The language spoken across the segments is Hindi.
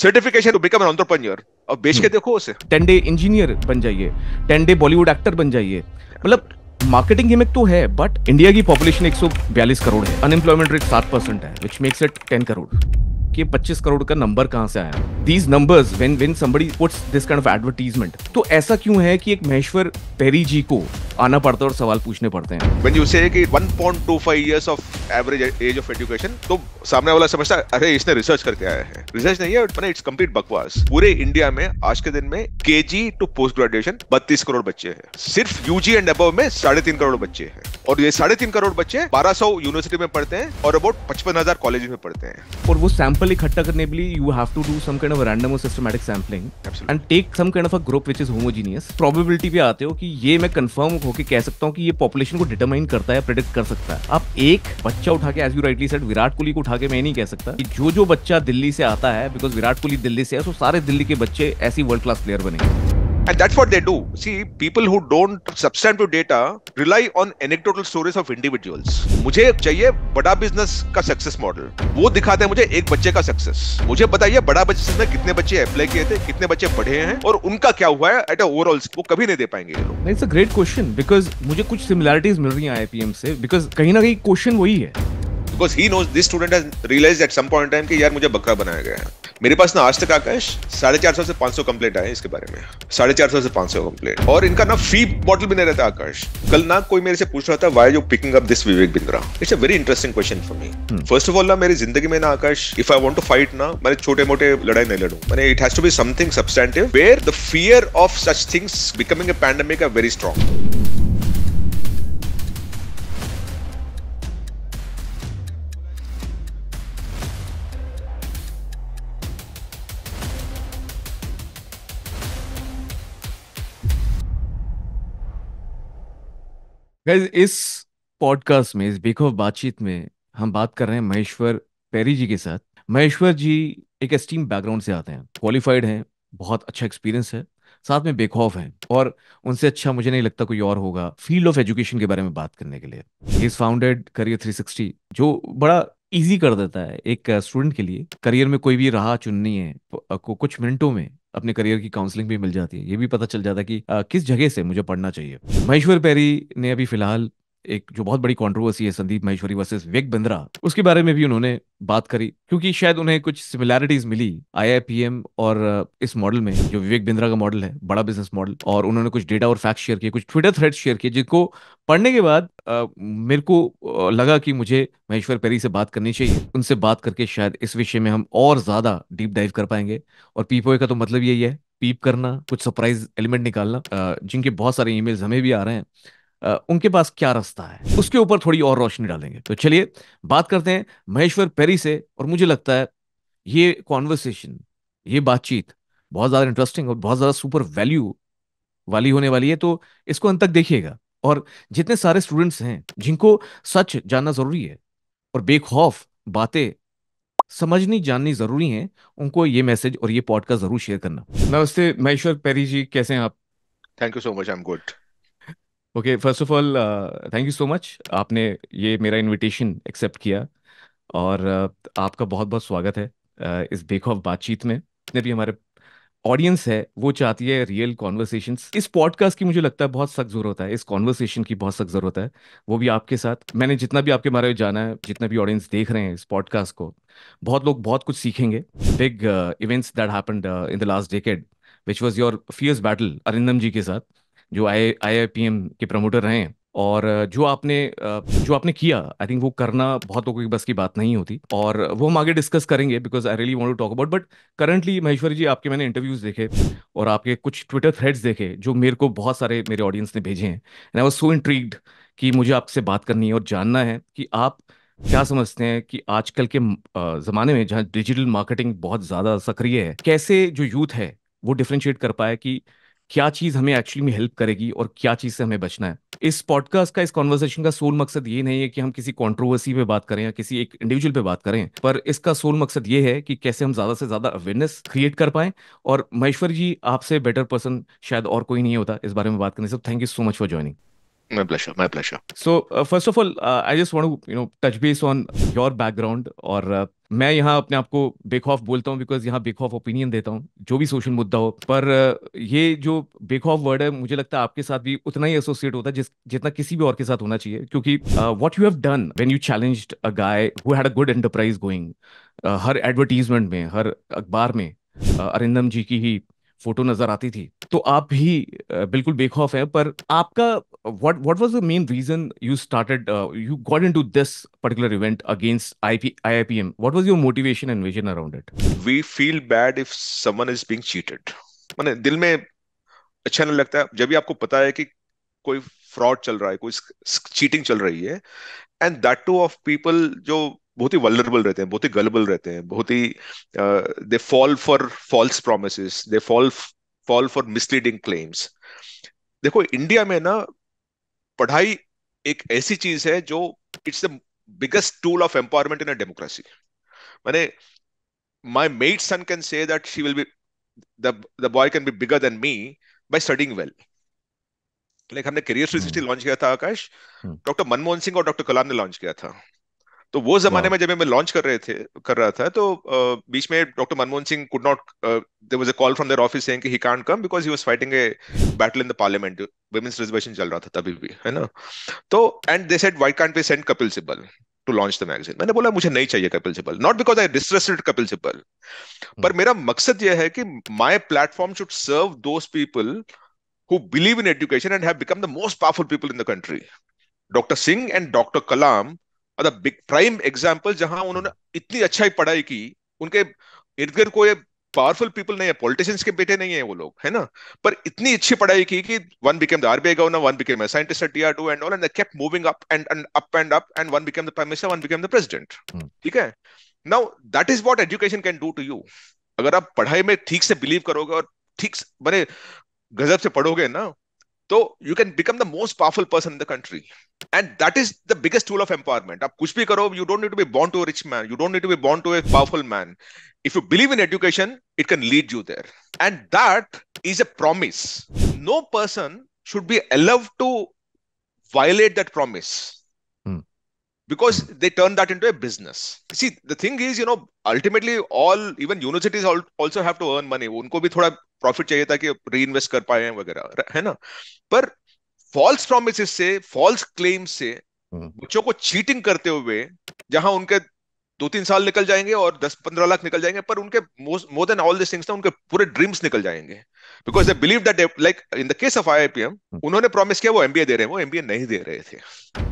Certification to become an entrepreneur और बेच के hmm. देखो उसे टेन डे इंजीनियर बन जाइए टेन डे बॉलीवुड एक्टर बन जाइए मतलब मार्केटिंग गिमिक तो है बट इंडिया की पॉपुलेशन 142 करोड़ है अनएम्प्लॉयमेंट रेट सात परसेंट है विच मेक्स इट 10 करोड़ कि 25 करोड़ का नंबर कहां से आया these numbers when when somebody puts this kind of advertisement तो ऐसा क्यों है कि एक महेश्वर पेरी जी को आना पड़ता है और सवाल पूछने पड़ते हैं व्हेन यू से कि 1.25 years of average age of education तो सामने वाला समझता है अरे इसने रिसर्च करके आया है रिसर्च नहीं है मैंने इट्स कंप्लीट बकवास पूरे इंडिया में आज के दिन में KG to post graduation 32 crore बच्चे हैं सिर्फ यूजी एंड अबव में साढ़े तीन करोड़ बच्चे हैं और ये साढ़े तीन करोड़ बच्चे 1200 यूनिवर्सिटी में पढ़ते हैं और अबाउट पचपन हजार कॉलेज में पढ़ते हैं और वो sample people Kattakarnably, you have to do some kind of random or systematic sampling Absolutely. and take some kind of a group which is homogeneous. Probability पे आते हो कि ये मैं कंफर्म होकर कह सकता हूँ कि ये पॉपुलेशन को डिटरमाइन करता है प्रेडिक्ट कर सकता है आप एक बच्चा उठा के as you rightly said Virat Kohli को उठा के मैं नहीं कह सकता कि जो जो बच्चा दिल्ली से आता है बिकॉज विराट कोहली दिल्ली से है तो सारे दिल्ली के बच्चे ऐसी वर्ल्ड क्लास प्लेयर बनेंगे And that's what they do. See, people who don't substantive data rely on anecdotal stories of individuals. मुझे चाहिए बड़ा बिजनेस का सक्सेस मॉडल वो दिखाते हैं मुझे एक बच्चे का सक्सेस मुझे बताइए बड़ा बच्चे में कितने बच्चे अप्लाई किए थे कितने बच्चे पढ़े हैं और उनका क्या हुआ है एट ओवरऑल वो कभी नहीं दे पाएंगे ये लोग it's a great question because मुझे कुछ सिमिलैरिटीज मिल रही हैं आईपीएम से बिकॉज कहीं ना कहीं क्वेश्चन वही है because he knows this student has realise at some point time कि यार मुझे बकरा बनाया गया है मेरे पास ना आज तक आकाश साढ़े चार सौ से पांच सौ कंप्लेट आए इसके बारे में साढ़े चार सौ से पांच सौ कंप्लेट और इनका ना फी बॉटल भी नहीं रहता आकाश कल ना कोई मेरे से पूछ रहा था why you picking up this Vivek Bindra it's a very interesting question for me first of all ना मेरी जिंदगी में ना Akash if I want to fight ना मैंने छोटे मोटे लड़ाई नहीं लड़ू मैंने it has to be something substantive where the fear of such things becoming a pandemic very strong Guys, इस पॉडकास्ट में इस बेखो बातचीत में हम बात कर रहे हैं महेश्वर पैरी जी के साथ महेश्वर जी एक एस्टीम बैकग्राउंड से आते हैं क्वालिफाइड हैं बहुत अच्छा एक्सपीरियंस है साथ में बेखौफ हैं और उनसे अच्छा मुझे नहीं लगता कोई और होगा फील्ड ऑफ एजुकेशन के बारे में बात करने के लिए इज फाउंडेड करियर थ्री जो बड़ा इजी कर देता है एक स्टूडेंट के लिए करियर में कोई भी राह चुननी है को कुछ मिनटों में अपने करियर की काउंसलिंग भी मिल जाती है ये भी पता चल जाता है कि आ, किस जगह से मुझे पढ़ना चाहिए महेश्वर पैरी ने अभी फिलहाल एक जो बहुत बड़ी कंट्रोवर्सी है संदीप महेश्वरी वर्सेस विवेक बिंद्रा उसके बारे में भी उन्होंने बात करी क्योंकि शायद उन्हें कुछ सिमिलैरिटीज मिली आई और uh, इस मॉडल में जो विवेक बिंद्रा का मॉडल है बड़ा बिजनेस मॉडल और उन्होंने कुछ डेटा और फैक्ट शेयर किए कुछ ट्विटर थ्रेड शेयर किए जिनको पढ़ने के बाद आ, uh, मेरे को uh, लगा कि मुझे महेश्वर पेरी से बात करनी चाहिए उनसे बात करके शायद इस विषय में हम और ज्यादा डीप डाइव कर पाएंगे और पीपोए का तो मतलब यही है पीप करना कुछ सरप्राइज एलिमेंट निकालना जिनके बहुत सारे ईमेल्स हमें भी आ रहे हैं उनके पास क्या रास्ता है उसके ऊपर थोड़ी और रोशनी डालेंगे तो चलिए बात करते हैं महेश्वर पेरी से और मुझे लगता है ये कॉन्वर्सेशन ये बातचीत बहुत ज़्यादा इंटरेस्टिंग और बहुत ज़्यादा सुपर वैल्यू वाली होने वाली है तो इसको अंत तक देखिएगा और जितने सारे स्टूडेंट्स हैं जिनको सच जानना ज़रूरी है और बेखौफ बातें समझनी जाननी ज़रूरी है उनको ये मैसेज और ये पॉडकास्ट ज़रूर शेयर करना नमस्ते महेश्वर पेरी जी कैसे हैं आप thank you so much I am good okay first of all thank you so much आपने ये मेरा इनविटेशन एक्सेप्ट किया और uh, आपका बहुत बहुत स्वागत है uh, इस बेखौफ बातचीत में जितने भी हमारे ऑडियंस है वो चाहती है रियल कॉन्वर्सेशन इस पॉडकास्ट की मुझे लगता है बहुत सख्त ज़रूरत है इस कॉन्वर्सेशन की बहुत सख्त जरूरत है वो भी आपके साथ मैंने जितना भी आपके बारे में जाना है जितना भी ऑडियंस देख रहे हैं इस पॉडकास्ट को बहुत लोग बहुत कुछ सीखेंगे big events that happen in the last decade which was your fierce battle Arindam ji के साथ जो आई आई पी एम के प्रमोटर रहे हैं और जो आपने जो आपने किया आई थिंक वो करना बहुत लोगों की बस की बात नहीं होती और वो हम आगे डिस्कस करेंगे because I really want to talk about but currently Maheshwari ji आपके मैंने इंटरव्यूज देखे और आपके कुछ ट्विटर थ्रेड्स देखे जो मेरे को बहुत सारे मेरे ऑडियंस ने भेजे हैं and I was so intrigued कि मुझे आपसे बात करनी है और जानना है कि आप क्या समझते हैं कि आजकल के ज़माने में जहाँ डिजिटल मार्केटिंग बहुत ज़्यादा सक्रिय है कैसे जो यूथ है वो डिफ्रेंशिएट कर पाए कि क्या चीज हमें एक्चुअली में हेल्प करेगी और क्या चीज से हमें बचना है इस पॉडकास्ट का इस कॉन्वर्सेशन का सोल मकसद ये नहीं है कि हम किसी कंट्रोवर्सी पे बात करें या किसी एक इंडिविजुअल पे बात करें पर इसका सोल मकसद ये है कि कैसे हम ज्यादा से ज्यादा अवेयरनेस क्रिएट कर पाए और महेश्वर जी आपसे बेटर पर्सन शायद और कोई नहीं होता इस बारे में बात करने से thank you so much for joining My pleasure. My pleasure. So, uh, first of all, uh, I just want to you know touch base on your background और uh, मैं यहाँ अपने आप को बेक ऑफ बोलता हूँ बिकॉज यहाँ बेक ऑफ ओपिनियन देता हूँ जो भी सोशल मुद्दा हो पर uh, ये जो बेक ऑफ वर्ड है मुझे लगता है आपके साथ भी उतना ही एसोसिएट होता है जितना किसी भी और के साथ होना चाहिए क्योंकि what you have done when you challenge a guy who had a good enterprise going हर एडवर्टीजमेंट में हर अखबार में uh, अरिंदम जी की ही फोटो नजर आती थी तो आप भी बिल्कुल बेखौफ हैं पर आपका what what was the main reason you started you got into this particular event against IP IIPM what was your motivation and vision around it we feel bad if someone is being cheated माने दिल में अच्छा नहीं लगता जब भी आपको पता है कि कोई फ्रॉड चल रहा है कोई चीटिंग चल रही है and that too of people जो बहुत ही वलरेबल रहते हैं बहुत ही गलबल रहते हैं बहुत ही they fall for false promise they fall fall for misleading claims देखो इंडिया में ना पढ़ाई एक ऐसी चीज है जो it's the biggest tool of empowerment in a democracy मैंने my maid son can say that she will be the the boy can be bigger than me by studying well like हमने करियर लॉन्च hmm. किया था आकाश डॉक्टर hmm. मनमोहन सिंह और डॉक्टर कलाम ने लॉन्च किया था तो वो जमाने हाँ। में जब मैं लॉन्च कर रहे थे कर रहा था तो बीच में doctor Manmohan Singh could not there was a call from their office saying कि he can't come because he was fighting a battle in the parliament women's reservation चल रहा था तभी भी है ना तो and they said why can't we send Kapil Sibal to launch the magazine मैंने बोला मुझे नहीं चाहिए Kapil Sibal not because I distrusted Kapil Sibal पर मेरा मकसद यह है कि my platform should serve those people who believe in education and have become the most powerful people in the country doctor Singh and doctor Kalam मतलब बिग प्राइम एग्जाम्पल जहां उन्होंने इतनी अच्छाई पढ़ाई की उनके इर्द गिर्द कोई पावरफुल पीपल नहीं है पॉलिटिशियंस के बेटे नहीं है वो लोग है ना पर इतनी अच्छी पढ़ाई की कि one became the RBI governor one became a scientist at DRDO and all and they kept moving up and and up and up and one became the prime minister one became the president ठीक है now that is what education can do to you अगर आप पढ़ाई में ठीक से बिलीव करोगे और ठीक से मैंने गजब से पढ़ोगे ना तो you can become the most powerful person in the country and that is the biggest tool of empowerment आप कुछ भी करो you don't need to be born to rich man you don't need to be born to a powerful man if you believe in education it can lead you there and that is a promise no person should be allowed to violate that promise because they turn that into a business. See, the thing is, you know, ultimately all even universities also have to earn money. unko bhi thoda profit chahiye taki reinvest kar कर wagera hai na par false promises se false claims se से बच्चों को चीटिंग करते हुए जहां उनके दो तीन साल निकल जाएंगे और दस पंद्रह लाख निकल जाएंगे पर उनके more than all this things ना उनके पूरे ड्रीम्स निकल जाएंगे because they believe that like in the case of IIPM उन्होंने प्रॉमिस किया वो एमबीए दे रहे हैं वो एमबीए नहीं दे रहे थे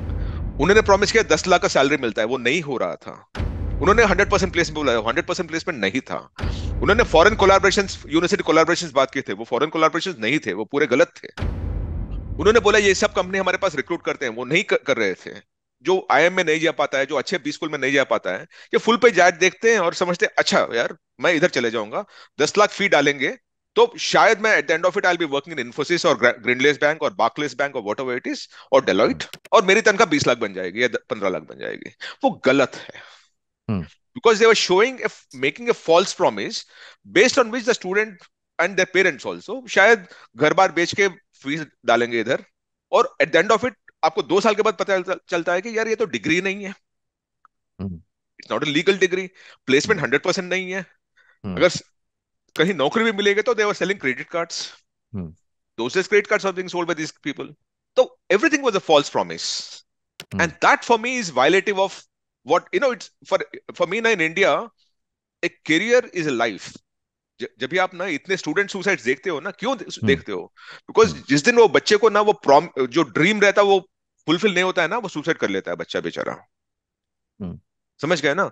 उन्होंने प्रॉमिस किया दस लाख का सैलरी मिलता है वो नहीं हो रहा था उन्होंने हंड्रेड परसेंट प्लेसमेंट बोला हंड्रेड परसेंट प्लेसमेंट नहीं था उन्होंने फॉरेन कोलाब्रेशन यूनिवर्सिटी कोलाब्रेशन बात किए थे वो फॉरेन कोलाब्रेशन नहीं थे वो पूरे गलत थे उन्होंने बोला ये सब कंपनी हमारे पास रिक्रूट करते हैं वो नहीं कर रहे थे जो आई में नहीं जा पाता है जो अच्छे बी स्कूल में नहीं जा पाता है ये फुल पे जाट देखते हैं और समझते हैं अच्छा यार मैं इधर चले जाऊंगा दस लाख फी डालेंगे तो शायद मैं at the end of it I be working in Infosys और ग्रिंडलेस बैंक और बाकलेस बैंक और वॉट इट इज और डेलॉइट और मेरी तनख्वाह बीस लाख बन जाएगी या पंद्रह लाख बन जाएगी वो गलत है because they were showing making a false promise based on which the student and the parents also शायद घर बार बेच के फीस डालेंगे इधर और at the end of it आपको दो साल के बाद पता चलता है कि यार ये तो डिग्री नहीं है it's not a legal degree placement hundred percent नहीं है hmm. अगर कहीं नौकरी भी मिलेगी तो they were selling credit cards those credit card are sold sold this people तो everything everything a false promise and that for me is violative of violative you know it's for for me ना in India a career is a life जब भी आप ना इतने स्टूडेंट सुसाइड देखते हो ना क्यों hmm. देखते हो बिकॉज hmm. जिस दिन वो बच्चे को ना वो प्रॉम जो ड्रीम रहता है वो फुलफिल नहीं होता है ना वो सुसाइड कर लेता है बच्चा बेचारा hmm. समझ गए ना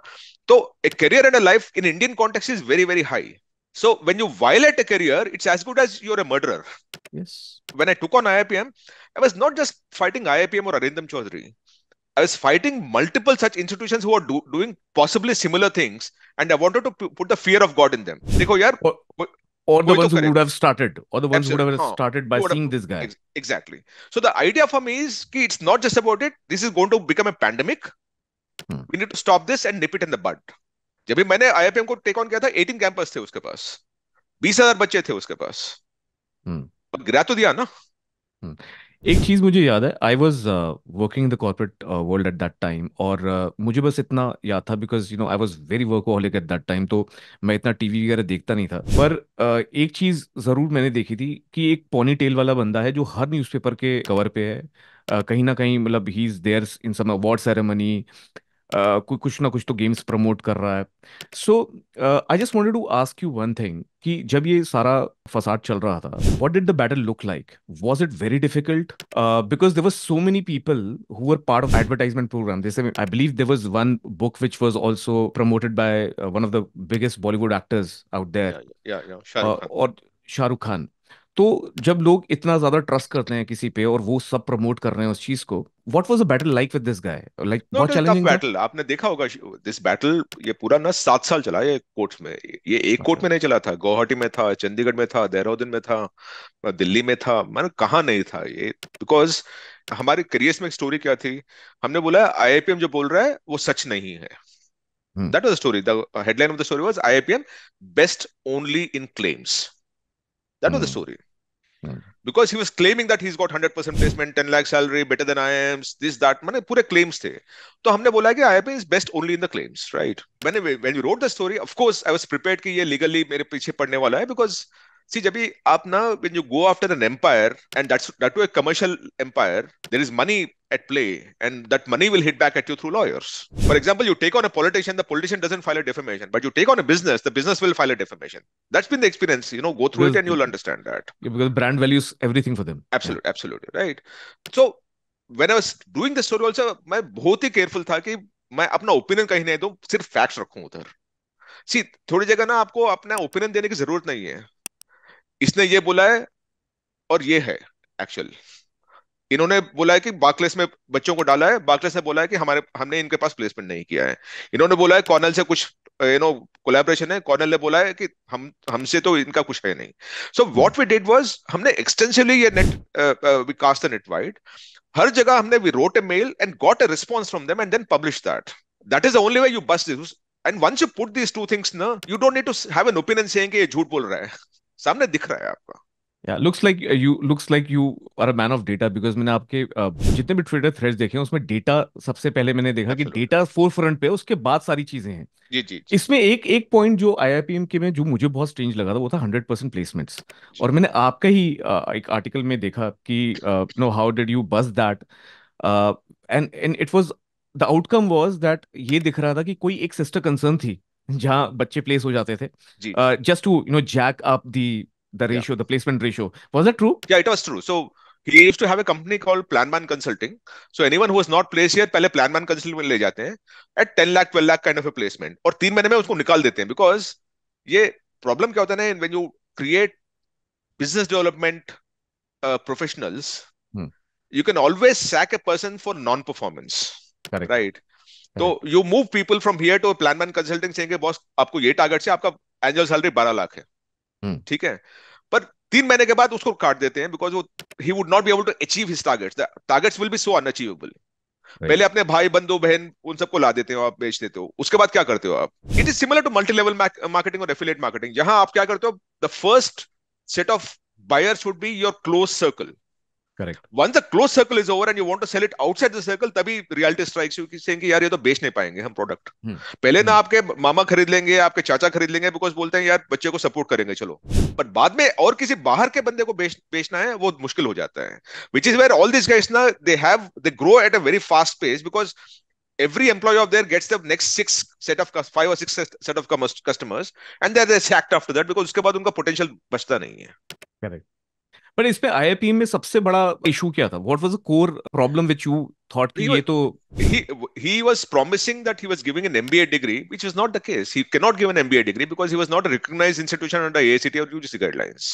तो a career and a life in Indian context is very very high So when you violate a career, it's as good as you're a murderer. Yes. When I took on IIPM, I was not just fighting IIPM or Arindam Chaudhary. I was fighting multiple such institutions who are do- doing possibly similar things, and I wanted to p- put the fear of God in them. Dekho, yaar, or, or the ones who would have started, or the ones Absolutely. who would have started by seeing this guy. Ex- exactly. So the idea for me is ki, it's not just about it. This is going to become a pandemic. Hmm. We need to stop this and nip it in the bud. जब भी मैंने आईआईपीएम को टेक ऑन किया था एटीन कैंपस थे उसके पास बीस हजार बच्चे थे उसके पास और हम्म। गिरा तो दिया ना हम्म। एक चीज मुझे याद है I was working the corporate world at that time और uh, मुझे बस इतना याद था because you know I was very work all at that time तो मैं इतना टीवी वगैरह देखता नहीं था पर uh, एक चीज जरूर मैंने देखी थी कि एक पोनी टेल वाला बंदा है जो हर न्यूज़पेपर के कवर पे है uh, कहीं ना कहीं मतलब he is there in some award ceremony कोई कुछ ना कुछ तो गेम्स प्रमोट कर रहा है so I just wanted to ask you one thing कि जब ये सारा फसाद चल रहा था what did the battle look like was it very difficult because there were so many people who were part of advertisement program जैसे I believe there was one book which was also promoted by one of the biggest Bollywood actors out there और शाहरुख खान तो जब लोग इतना ज्यादा ट्रस्ट करते हैं किसी पे और वो सब प्रमोट कर रहे हैं उस चीज को what was the battle like with this guy like बहुत चैलेंजिंग बैटल आपने देखा होगा दिस बैटल ये पूरा ना सात साल चला ये कोर्ट्स में ये एक okay. कोर्ट अच्छा। में नहीं चला था गुवाहाटी में था चंडीगढ़ में था देहरादून में था दिल्ली में था मैंने कहा नहीं था ये बिकॉज हमारे करियर्स में एक स्टोरी क्या थी हमने बोला आईआईपीएम जो बोल रहा है वो सच नहीं है that hmm. was the story. The headline of the story was IIPM best only in claims. That was the hmm. story. Because he was claiming that he got hundred percent placement ten lakh salary better than I am this that मैंने पूरे क्लेम्स थे तो हमने बोला कि I is best only in the claims right मैंने when you wrote the story of course I was prepare कि ये लीगली मेरे पीछे पड़ने वाला है बिकॉज सी जब आप ना when you go after an empire and that's that to a commercial empire, there is money at play and that money will hit back at you through lawyers for example you take on a politician the politician doesn't file a defamation but you take on a business the business will file a defamation that's been the experience you know go through because, it and you'll understand that yeah, because brand values everything for them absolutely yeah. absolutely right so when i was doing this story also my बहुत ही केयरफुल था कि मैं अपना ओपिनियन कहीं नहीं दूं सिर्फ फैक्ट्स रखूं उधर सी थोड़ी जगह ना आपको अपना ओपिनियन देने की जरूरत नहीं है इसने ये बोला है और ये है एक्चुअल इन्होंने बोला है कि बाकलेस में बच्चों को डाला है बाकलेस ने बोला है कि हमारे हमने इनके पास प्लेसमेंट नहीं किया है इन्होंने बोला है कॉर्नल से कुछ यू नो कोलेबोरेशन है कॉर्नल ने बोला है कि हम हमसे तो इनका कुछ है नहीं so what we did was हमने एक्सटेंसिवली ये net we cast the net wide हर जगह हमने we wrote a mail and got a response from them and then publish that that is the only way you bust this and once you put these two things ना you don't need to have an opinion saying कि ये झूठ बोल रहा है सामने दिख रहा है आपका या looks like you looks like you are a man of data because मैंने आपके uh, जितने भी ट्विटर थ्रेड्स देखे हैं उसमें डेटा सबसे पहले मैंने देखा कि डेटा फोर फ्रंट पे उसके बाद सारी चीजें हैं जी जी, जी. इसमें एक एक पॉइंट जो आईआईपीएम के में जो मुझे बहुत स्ट्रेंज लगा था वो था हंड्रेड परसेंट प्लेसमेंट्स और मैंने आपका ही uh, एक आर्टिकल में देखा कि no how did you bust that and and it was the outcome was that ये दिख रहा था कि कोई एक सिस्टर कंसर्न थी जहाँ बच्चे प्लेस हो जाते थे just to you know jack up the the ratio, yeah. the placement ratio. Was that true? Yeah, it was true. So he used to have a company called Planman Consulting. So anyone who was not placed here, पहले Planman Consulting में ले जाते हैं at 10 lakh, 12 lakh kind of a placement. और तीन महीने में उसको निकाल देते हैं because ये problem क्या होता है ना when you create business development uh, professionals, hmm. you can always sack a person for non-performance. Correct. Right. तो you move people from here to Planman consulting सेंगे बॉस आपको ये टारगेट से आपका एनुअल सैलरी बारह लाख है Hmm. ठीक है पर तीन महीने के बाद उसको काट देते हैं बिकॉज वो he would not be able to achieve his targets targets will be so unachievable पहले अपने भाई बंधु बहन उन सबको ला देते हो आप बेच देते हो उसके बाद क्या करते हो आप it is similar to multi level marketing और एफिलेट मार्केटिंग जहां आप क्या करते हो the first set of buyers would be your close circle correct once the close circle is over and you want to sell it outside the circle तभी रियलिटी स्ट्राइक्स यू की सेइंग कि यार ये तो बेच नहीं पाएंगे हम प्रोडक्ट hmm. पहले ना hmm. आपके मामा खरीद लेंगे आपके चाचा खरीद लेंगे बिकॉज बोलते हैं यार बच्चे को सपोर्ट करेंगे चलो बट बाद में और किसी बाहर के बंदे को बेच बेचना है वो मुश्किल हो जाता है which is where all this guys ना they have they grow at a very fast pace because every employee of there gets the next six set of five or six set of customers and they're sacked after that because उसके बाद उनका potential बचता नहीं है correct पर इस पे आईआईपी में सबसे बड़ा इशू क्या था what was the core problem which you thought कि ये तो he he was promising that he was giving an MBA degree which is not the case he can not give an MBA degree because he was not a recognised institution under ACT और यूजीसी गाइडलाइंस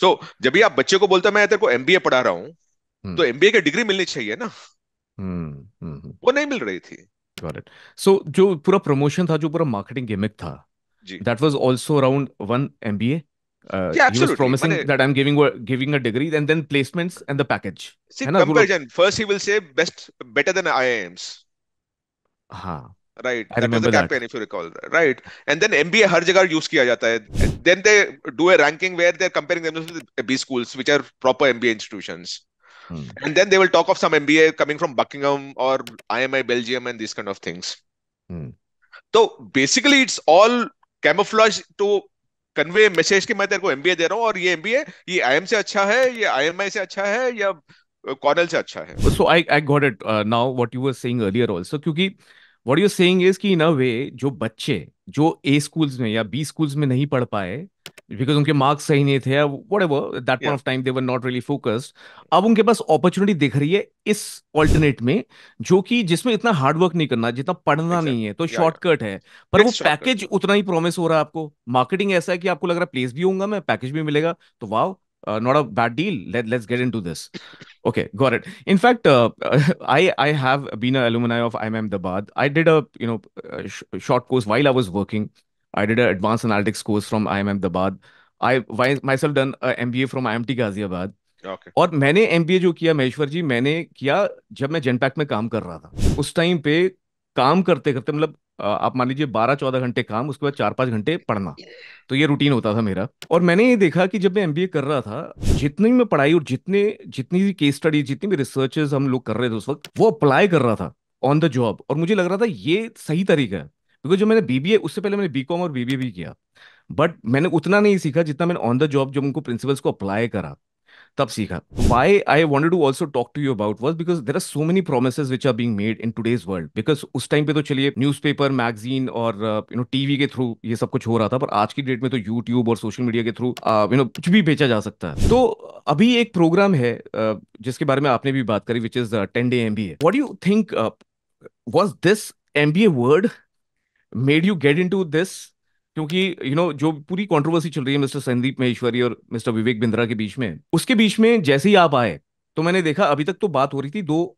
सो जब भी आप बच्चे को बोलते मैं तेरे को एमबीए पढ़ा रहा हूं hmm. हम्म। तो एमबीए की डिग्री मिलनी चाहिए ना hmm. Hmm. वो नहीं मिल रही थी गॉट सो so, जो पूरा प्रमोशन था जो पूरा मार्केटिंग गिमिक था जी that was also around one MBA uh, yeah, absolutely. he was promising Mane, that I'm giving a, giving a degree and then placements and the package. See, comparison. Guru? First, he will say best, better than IIMs. Huh. Right. I that was the campaign, that. if you recall. Right. And then MBA हर जगह use किया जाता Then they do a ranking where they're comparing themselves with B schools, which are proper MBA institutions. Hmm. And then they will talk of some MBA coming from Buckingham or IMI Belgium and these kind of things. Hmm. So basically, it's all camouflage to convey message कि मैं तेरे को एमबीए दे रहा हूँ और ये एमबीए ये आई से अच्छा है ये आई से अच्छा है या कॉर्नल से अच्छा है so I I got it now what you were saying earlier also क्योंकि वॉट यू सेइंग इज कि इन अ वे जो बच्चे जो ए स्कूल्स में या बी स्कूल्स में नहीं पढ़ पाए बिकॉज उनके मार्क्स सही नहीं थे whatever that point of time they were not really focused अब उनके पास अपॉर्चुनिटी दिख रही है इस ऑल्टरनेट में जो कि जिसमें इतना हार्डवर्क नहीं करना जितना पढ़ना exactly. नहीं है तो शॉर्टकट yeah. yeah. है पर वो पैकेज उतना ही प्रोमिस हो रहा है आपको मार्केटिंग ऐसा है कि आपको लग रहा है प्लेस भी होगा मैं पैकेज भी मिलेगा तो वाह uh, not a bad deal. Let, let's get into this. Okay, got it. In fact, uh, I I have been an alumni of IMM Dabad. I did a you know a uh, sh- short course while I was working I did an advanced analytics course from IIM Ahmedabad. I myself done an MBA from IMT Ghaziabad. Okay. और मैंने एम जो किया महेश्वर जी मैंने किया जब मैं जेनपैक में काम कर रहा था उस टाइम पे काम करते करते मतलब आप मान लीजिए बारह चौदह घंटे काम उसके बाद चार पांच घंटे पढ़ना तो ये रूटीन होता था मेरा और मैंने ये देखा कि जब मैं एम कर रहा था जितनी मैं पढ़ाई और जितने जितनी भी केस स्टडी जितनी भी रिसर्चेस हम लोग कर रहे थे उस वक्त वो अप्लाई कर रहा था ऑन द जॉब और मुझे लग रहा था ये सही तरीका है क्योंकि जो मैंने बीबीए उससे पहले मैंने बीकॉम और बीबीए भी किया बट मैंने उतना नहीं सीखा जितना मैंने ऑन द जॉब जब उनको प्रिंसिपल्स को अप्लाई करा तब सीखा why I want to also talk to you about was because there are so many promise which are being made in today's world because उस टाइम पे तो चलिए न्यूज पेपर मैगजीन और यू नो टीवी के थ्रू ये सब कुछ हो रहा था पर आज की डेट में तो यूट्यूब और सोशल मीडिया के थ्रू यू नो कुछ भी बेचा जा सकता है तो अभी एक प्रोग्राम है uh, जिसके बारे में आपने भी बात करी which is ten day M B A what you think was this M B A word made you get in into this क्योंकि यू you नो know, जो पूरी कॉन्ट्रोवर्सी चल रही है मिस्टर संदीप महेश्वरी और मिस्टर विवेक बिंद्रा के बीच में उसके बीच में जैसे ही आप आए तो मैंने देखा अभी तक तो बात हो रही थी दो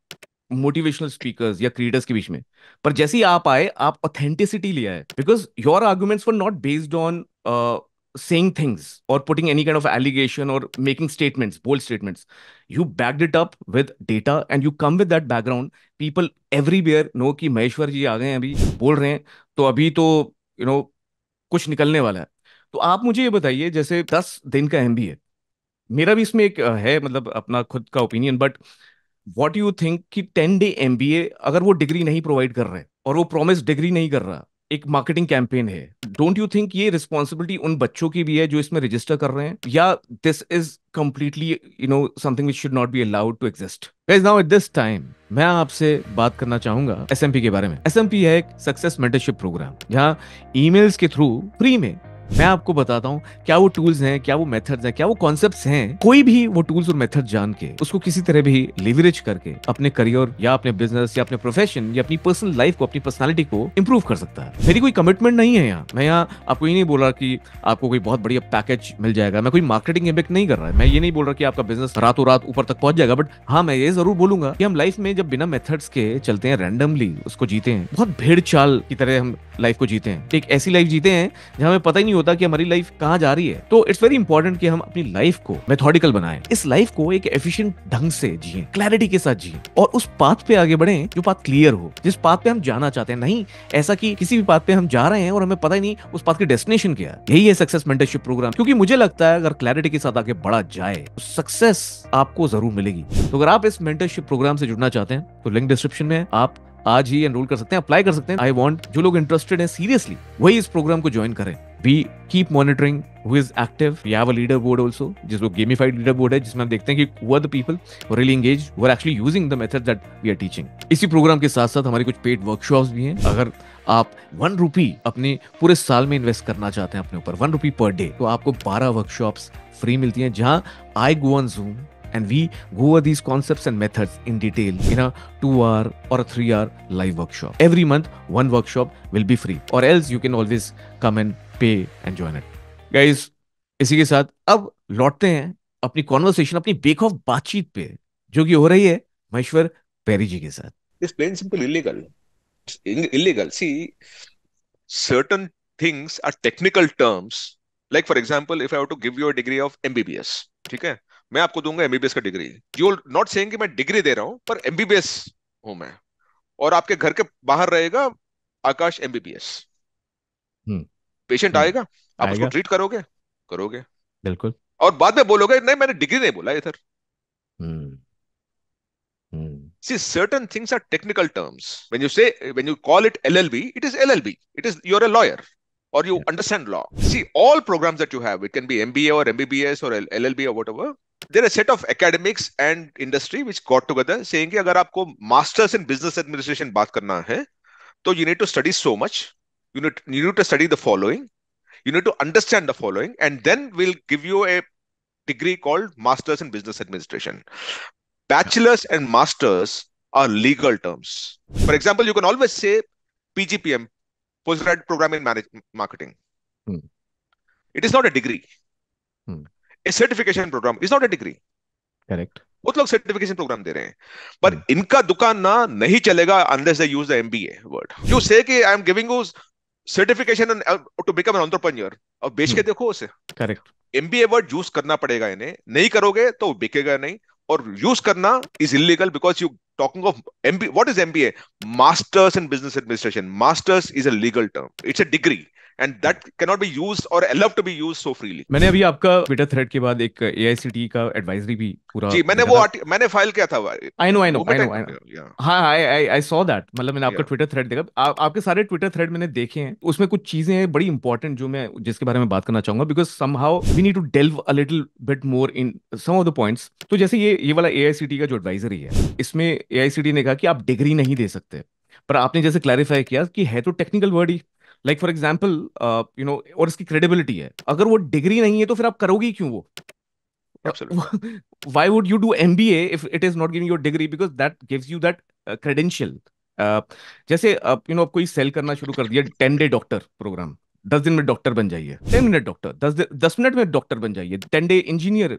मोटिवेशनल स्पीकर्स या क्रिएटर्स के बीच में पर जैसे ही आप आए आप ऑथेंटिसिटी लिया है because your arguments were not based on saying things or putting any kind of allegation or making statements, bold statements. You backed it up with data and you come with that background. People everywhere know कि maheshwar ji आ गए हैं अभी बोल रहे हैं तो अभी तो you know, कुछ निकलने वाला है तो आप मुझे ये बताइए जैसे दस दिन का एम है मेरा भी इसमें एक है मतलब अपना खुद का opinion but what you think कि टेन डे एम अगर वो डिग्री नहीं प्रोवाइड कर रहे और वो प्रॉमिस डिग्री नहीं कर रहा एक मार्केटिंग कैंपेन है डोंट यू थिंक ये रिस्पॉन्सिबिलिटी उन बच्चों की भी है जो इसमें रजिस्टर कर रहे हैं या this is completely you know something which should not be allowed to exist guys now at this time मैं आपसे बात करना चाहूंगा एस के बारे में एस है एक सक्सेस मेंटरशिप प्रोग्राम जहाँ ई के थ्रू फ्री में मैं आपको बताता हूँ क्या वो टूल्स हैं क्या वो मेथड्स हैं क्या वो कॉन्सेप्ट्स हैं कोई भी वो टूल्स और मेथड जान के उसको किसी तरह भी लिवरेज करके अपने करियर या अपने बिजनेस या अपने प्रोफेशन या अपनी पर्सनल लाइफ को अपनी पर्सनैलिटी को इम्प्रूव कर सकता है मेरी कोई कमिटमेंट नहीं है यहाँ मैं यहाँ आपको ये नहीं बोल रहा की आपको कोई बहुत बढ़िया पैकेज मिल जाएगा मैं कोई मार्केटिंग इम्पेक्ट नहीं कर रहा है मैं ये नहीं बोल रहा की आपका बिजनेस रातों रात ऊपर तक पहुंच जाएगा बट हाँ मैं ये जरूर बोलूंगा कि हम लाइफ में जब बिना मेथड्स के चलते हैं रैंडमली उसको जीते हैं बहुत भेड़ चाल की तरह हम लाइफ को जीते हैं एक ऐसी लाइफ जीते हैं जहाँ हमें पता ही नहीं होता कि हमारी लाइफ कहाँ जा रही है तो इट्स वेरी इंपॉर्टेंट कि हम अपनी लाइफ को मेथोडिकल बनाए इस लाइफ को एक एफिशिएंट ढंग से जिए क्लैरिटी के साथ जिए और उस पाथ पे आगे बढ़े जो पाथ क्लियर हो जिस पाथ पे हम जाना चाहते हैं नहीं ऐसा की कि किसी भी पाथ पे हम जा रहे हैं और हमें पता ही नहीं उस पाथ की डेस्टिनेशन क्या है यही है सक्सेस मेंटरशिप प्रोग्राम क्योंकि मुझे लगता है अगर क्लैरिटी के साथ आगे बढ़ा जाए तो सक्सेस आपको जरूर मिलेगी तो अगर आप इस मेंटरशिप प्रोग्राम से जुड़ना चाहते हैं तो लिंक डिस्क्रिप्शन में आप आज ही एनरोल कर सकते हैं अप्लाई कर सकते हैं आई वॉन्ट जो लोग इंटरेस्टेड है सीरियसली वही इस प्रोग्राम को ज्वाइन करें we keep monitoring who is active we have a leader board also जिस लोग गेमिफाइड लीडर बोर्ड है जिसमें हम देखते हैं कि वो द पीपल रियली एंगेज वो actually using the method that we are teaching इसी प्रोग्राम के साथ साथ हमारे कुछ पेड वर्कशॉप भी हैं अगर आप वन रुपी अपने पूरे साल में इन्वेस्ट करना चाहते हैं अपने ऊपर वन रुपी पर डे तो आपको बारह वर्कशॉप फ्री मिलती हैं जहां I go on Zoom and we go over these concepts and methods in detail in a 2 hour or a 3 hour live workshop. Every month, one workshop will be free, or else you can always come and pay and join it. Guys, इसी के साथ अब लौटते हैं अपनी कॉन्वर्सेशन अपनी बेक ऑफ बातचीत पे जो कि हो रही है महेश्वर पैरी जी के साथ it's plain simple illegal illegal see certain things are technical terms like for example if i have to give you a degree of mbbs ठीक है मैं आपको दूंगा एमबीबीएस का डिग्री यू नॉट कि मैं डिग्री दे रहा हूं पर एमबीबीएस हूं मैं और आपके घर के बाहर रहेगा आकाश एमबीबीएस हम्म। पेशेंट हम्म। आएगा आप उसको ट्रीट करोगे करोगे बिल्कुल और बाद में बोलोगे नहीं मैंने डिग्री नहीं बोला इधर see certain things are technical terms when you say when you call it LLB it is LLB it is you are a lawyer or you yeah. understand law see all programs that you have it can be mba or mbbs or llb or there set of academics and industry which got together saying कि अगर आपको मास्टर्स इन बिजनेस एडमिनिस्ट्रेशन बात करना है तो you need to study so much you need you need to study the following you need to understand the following and then we'll give you a degree called masters in business administration bachelors and masters are legal terms for example you can always say pgpm postgrad program in management marketing hmm. it is not a degree hmm. A certification programme is not a degree correct बहुत लोग सर्टिफिकेशन प्रोग्राम दे रहे हैं पर hmm. इनका दुकान ना नहीं चलेगा अंदर से use the a word you say I am giving you certification to become an entrepreneur और बेच के hmm. देखो उसे करेक्ट एमबीए वर्ड यूज करना पड़ेगा इन्हें नहीं करोगे तो बिकेगा नहीं और यूज करना is illegal because you talking of MB what is MBA masters in business administration masters is a legal term it's a degree and that cannot be use और allowed to be use so freely मैंने अभी आपका ट्विटर थ्रेड के बाद एक एआईसीटी का एडवाइजरी भी पूरा जी मैंने वो मैंने फाइल किया था I know I know I know हां I I I saw that मतलब मैंने आपका ट्विटर थ्रेड देखा आपके सारे ट्विटर थ्रेड मैंने देखे हैं उसमें कुछ चीजें हैं बड़ी इंपॉर्टेंट जो मैं जिसके बारे में बात करना चाहूंगा because somehow we need to delve a little bit more in some of the points तो जैसे ये ये वाला एआईसीटी का जो एडवाइजरी है इसमें टी ने कहा कि आप डिग्री नहीं दे सकते पर आपने जैसे क्लैरिफाई किया कि है तो टेक्निकल वर्ड ही like for example you know और इसकी क्रेडिबिलिटी है अगर वो डिग्री नहीं है तो फिर आप करोगे क्यों वो why would you do mba if it is not giving you a degree because that gives you that uh, credential uh, जैसे आप यू नो आप कोई सेल करना शुरू कर दिया टेन डे डॉक्टर प्रोग्राम दस दिन में डॉक्टर बन जाइए टेन मिनट डॉक्टर दस दस मिनट में डॉक्टर बन जाइए टेन डे इंजीनियर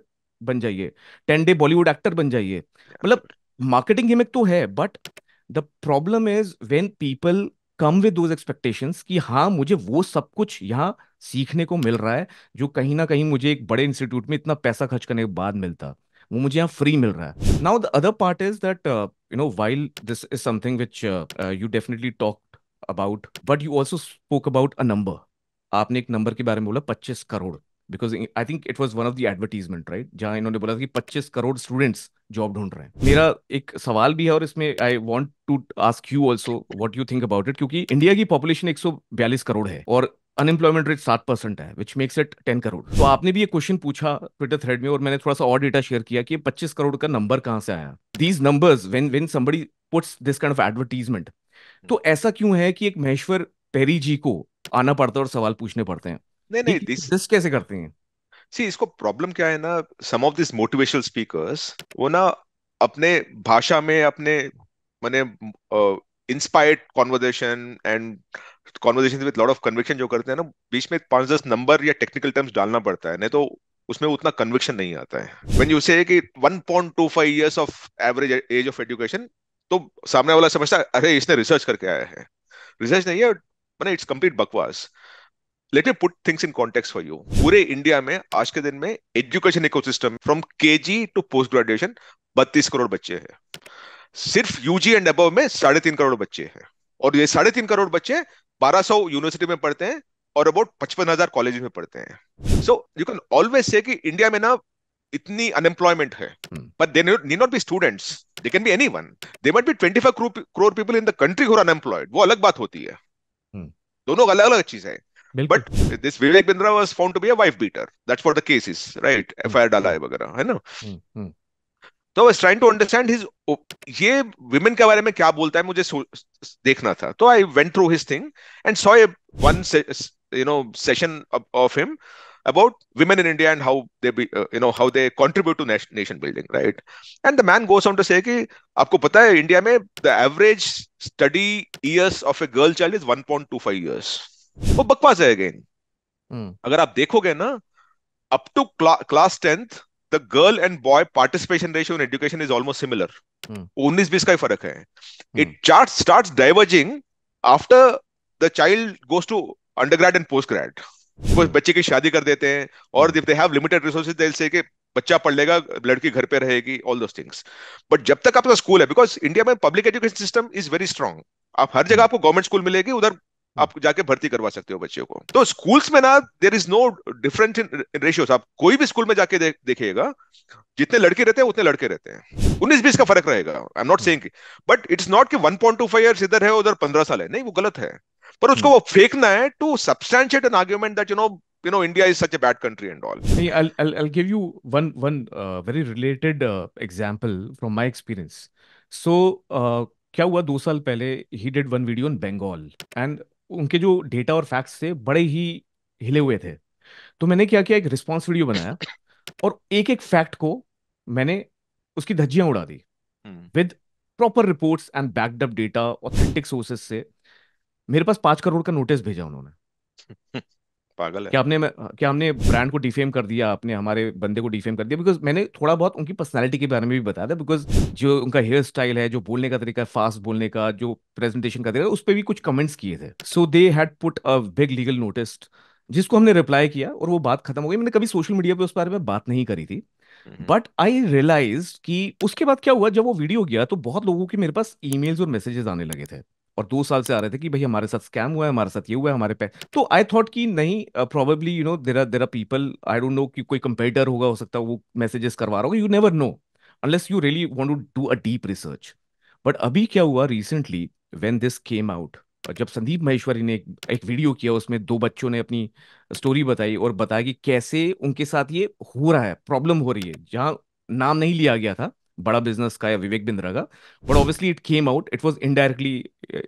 बन जाइए टेन डे बॉलीवुड एक्टर बन जाइए मतलब मार्केटिंग गिमिक तो है but the problem is when people come with दो एक्सपेक्टेशंस कि हाँ मुझे वो सब कुछ यहाँ सीखने को मिल रहा है जो कहीं ना कहीं मुझे एक बड़े इंस्टीट्यूट में इतना पैसा खर्च करने के बाद मिलता वो मुझे यहाँ फ्री मिल रहा है now the other part is that you know while this is something which you definitely talk about but you also spoke about a number आपने एक नंबर के बारे में बोला पच्चीस crore because I think it was one of the advertisement right जहाँ इन्होंने बोला कि 25 करोड़ स्टूडेंट्स जॉब ढूंढ रहे हैं मेरा एक सवाल भी है और इसमें I want to ask you also what you think about it क्योंकि इंडिया की पॉपुलेशन एक करोड़ है और अनएम्प्लॉयमेंट रेट सात परसेंट है which makes it ten crore तो आपने भी ये क्वेश्चन पूछा ट्विटर थ्रेड में और मैंने थोड़ा सा और डेटा शेयर किया कि पच्चीस करोड़ का नंबर कहाँ से आया these numbers when when somebody puts this kind of advertisement तो ऐसा क्यों है कि एक महेश्वर पेरी जी को आना पड़ता है और सवाल पूछने पड़ते हैं नहीं नहीं दिस दिस कैसे करते हैं सी इसको प्रॉब्लम क्या है ना some of this motivational speakers वो ना अपने भाषा में अपने मैंने inspired conversation and conversation with lot of conviction जो करते हैं ना बीच में पांच दस नंबर या टेक्निकल टर्म्स डालना पड़ता है नहीं तो उसमें उतना कन्विक्शन नहीं आता है व्हेन यू से कि 1.25 years of average age of education तो सामने वाला समझता है अरे इसने रिसर्च करके आया है रिसर्च नहीं है मैंने इट्स कंप्लीट बकवास let me put things in context for you पूरे इंडिया में आज के दिन में education ecosystem from KG to post graduation बत्तीस करोड़ बच्चे हैं सिर्फ यूजी एंड अबव में साढ़े तीन करोड़ बच्चे हैं और ये साढ़े तीन करोड़ बच्चे 1200 यूनिवर्सिटी में पढ़ते हैं और अबाउट पचपन हजार कॉलेज में पढ़ते हैं so you can always say कि इंडिया में ना इतनी अनएम्प्लॉयमेंट है but they need not be students they can be anyone they might be five crore people in the country who are unemployed वो अलग बात होती है hmm. दोनों अलग अलग चीज है but this Vivek Bindra was found to be wife beater that for the cases right F I डाला है है ना hmm, hmm. तो was trying to understand his ये विमेन के बारे में क्या बोलता है मुझे देखना था तो I went through his thing and saw a one you know session of him about women in India and how they you know how they contribute to nation building right and the man goes on to say आपको पता है इंडिया में the average study years of a girl child is one point two five years वो बकवास है अगेन हम्म। अगर आप देखोगे ना up to class tenth the girl and boy participation ratio in education is almost similar उन्नीस बीस का ही फर्क है it chart start diverging after the child goes to under grade and post grade वो बच्चे की शादी कर देते हैं और if they have limited resources they say बच्चा पढ़ लेगा लड़की घर पे रहेगी ऑल दोस थिंग्स बट जब तक आपका स्कूल है बिकॉज इंडिया में public education system is very strong आप हर जगह आपको गवर्नमेंट स्कूल मिलेगी उधर आप हम्म। जाके भर्ती करवा सकते हो बच्चों को तो स्कूल्स में ना there is no different in ratio आप कोई भी स्कूल में जाके दे, देखिएगा जितने लड़के रहते हैं उतने लड़के रहते हैं उन्नीस बीस का फर्क रहेगा I am not saying but it's not कि वन पॉइंट टू फाइव इधर है उधर पंद्रह साल है नहीं वो गलत है पर उसको हम्म। वो फेंकना है to substantiate an argument that you know you know india is such a bad country and all hey, i'll i'll, I'll give you one one uh, very related uh, example from my experience so uh, क्या हुआ दो साल पहले ही did one video in Bengal and उनके जो डेटा और फैक्ट्स थे बड़े ही हिले हुए थे तो मैंने क्या किया एक रिस्पॉन्स वीडियो बनाया और एक एक फैक्ट को मैंने उसकी धज्जियां उड़ा दी हम्म। With proper reports and backed up data authentic sources से मेरे पास पांच करोड़ का नोटिस भेजा उन्होंने पागल है क्या आपने क्या हमने ब्रांड को डिफेम कर दिया आपने हमारे बंदे को डिफेम कर दिया बिकॉज मैंने थोड़ा बहुत उनकी पर्सनैलिटी के बारे में भी बताया था बिकॉज जो उनका हेयर स्टाइल है जो बोलने का तरीका है फास्ट बोलने का जो प्रेजेंटेशन का तरीका उस पर भी कुछ कमेंट्स किए थे so they had put a big legal notice जिसको हमने रिप्लाई किया और वो बात खत्म हो गई मैंने कभी सोशल मीडिया पे उस बारे में बात नहीं करी थी बट आई रियलाइज कि उसके बाद क्या हुआ जब वो वीडियो गया तो बहुत लोगों के मेरे पास ईमेल्स और मैसेजेस आने लगे थे और दो साल से आ रहे थे कि भाई हमारे साथ स्कैम हुआ है हमारे साथ ये हुआ है हमारे पे तो आई थॉट कि नहीं probably you know there are there are people I don't know कि कोई कंपेटर होगा हो सकता है वो मैसेजेस करवा रहा होगा you never know unless you really want to do a deep research but अभी क्या हुआ recently when this came out जब संदीप महेश्वरी ने एक, एक वीडियो किया उसमें दो बच्चों ने अपनी स्टोरी बताई और बताया कि कैसे उनके साथ ये हो रहा है प्रॉब्लम हो रही है जहाँ नाम नहीं लिया गया था बड़ा बिजनेस का या विवेक बिंद्रा का but obviously it came out it was indirectly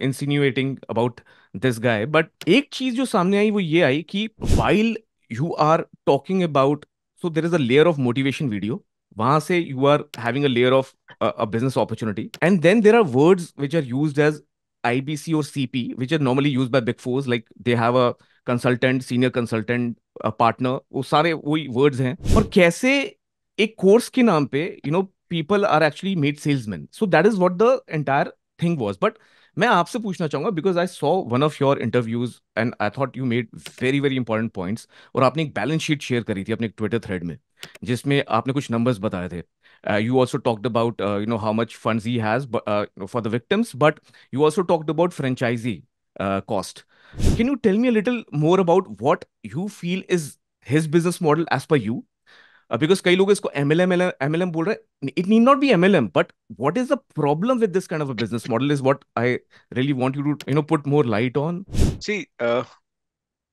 insinuating about this guy but एक चीज जो सामने आई वो ये आई कि while you are talking about so there is a layer of motivation video वहां से you are having a layer of a business opportunity and then there are words which are use as I B C और C P which are normally use big big fours like they have a consultant senior consultant partner वो सारे वही वर्ड्स हैं और कैसे एक कोर्स के नाम पे you know people are actually made salesmen. So that is what the entire thing was. But मैं आपसे पूछना चाहूंगा because I saw one of your interviews and I thought you made very very important points और आपने एक बैलेंस शीट शेयर करी थी अपने ट्विटर थ्रेड में जिसमें आपने कुछ नंबर्स बताए थे you also talked about you know how much fund he has for the victims but you also talked about franchisee cost can you tell me little more about what you feel is his business model as per you because uh, कई लोग इसको MLM, MLM, MLM बोल रहे it need not be M L M but what is the problem with this kind of business model is what I really want you you know put more light on see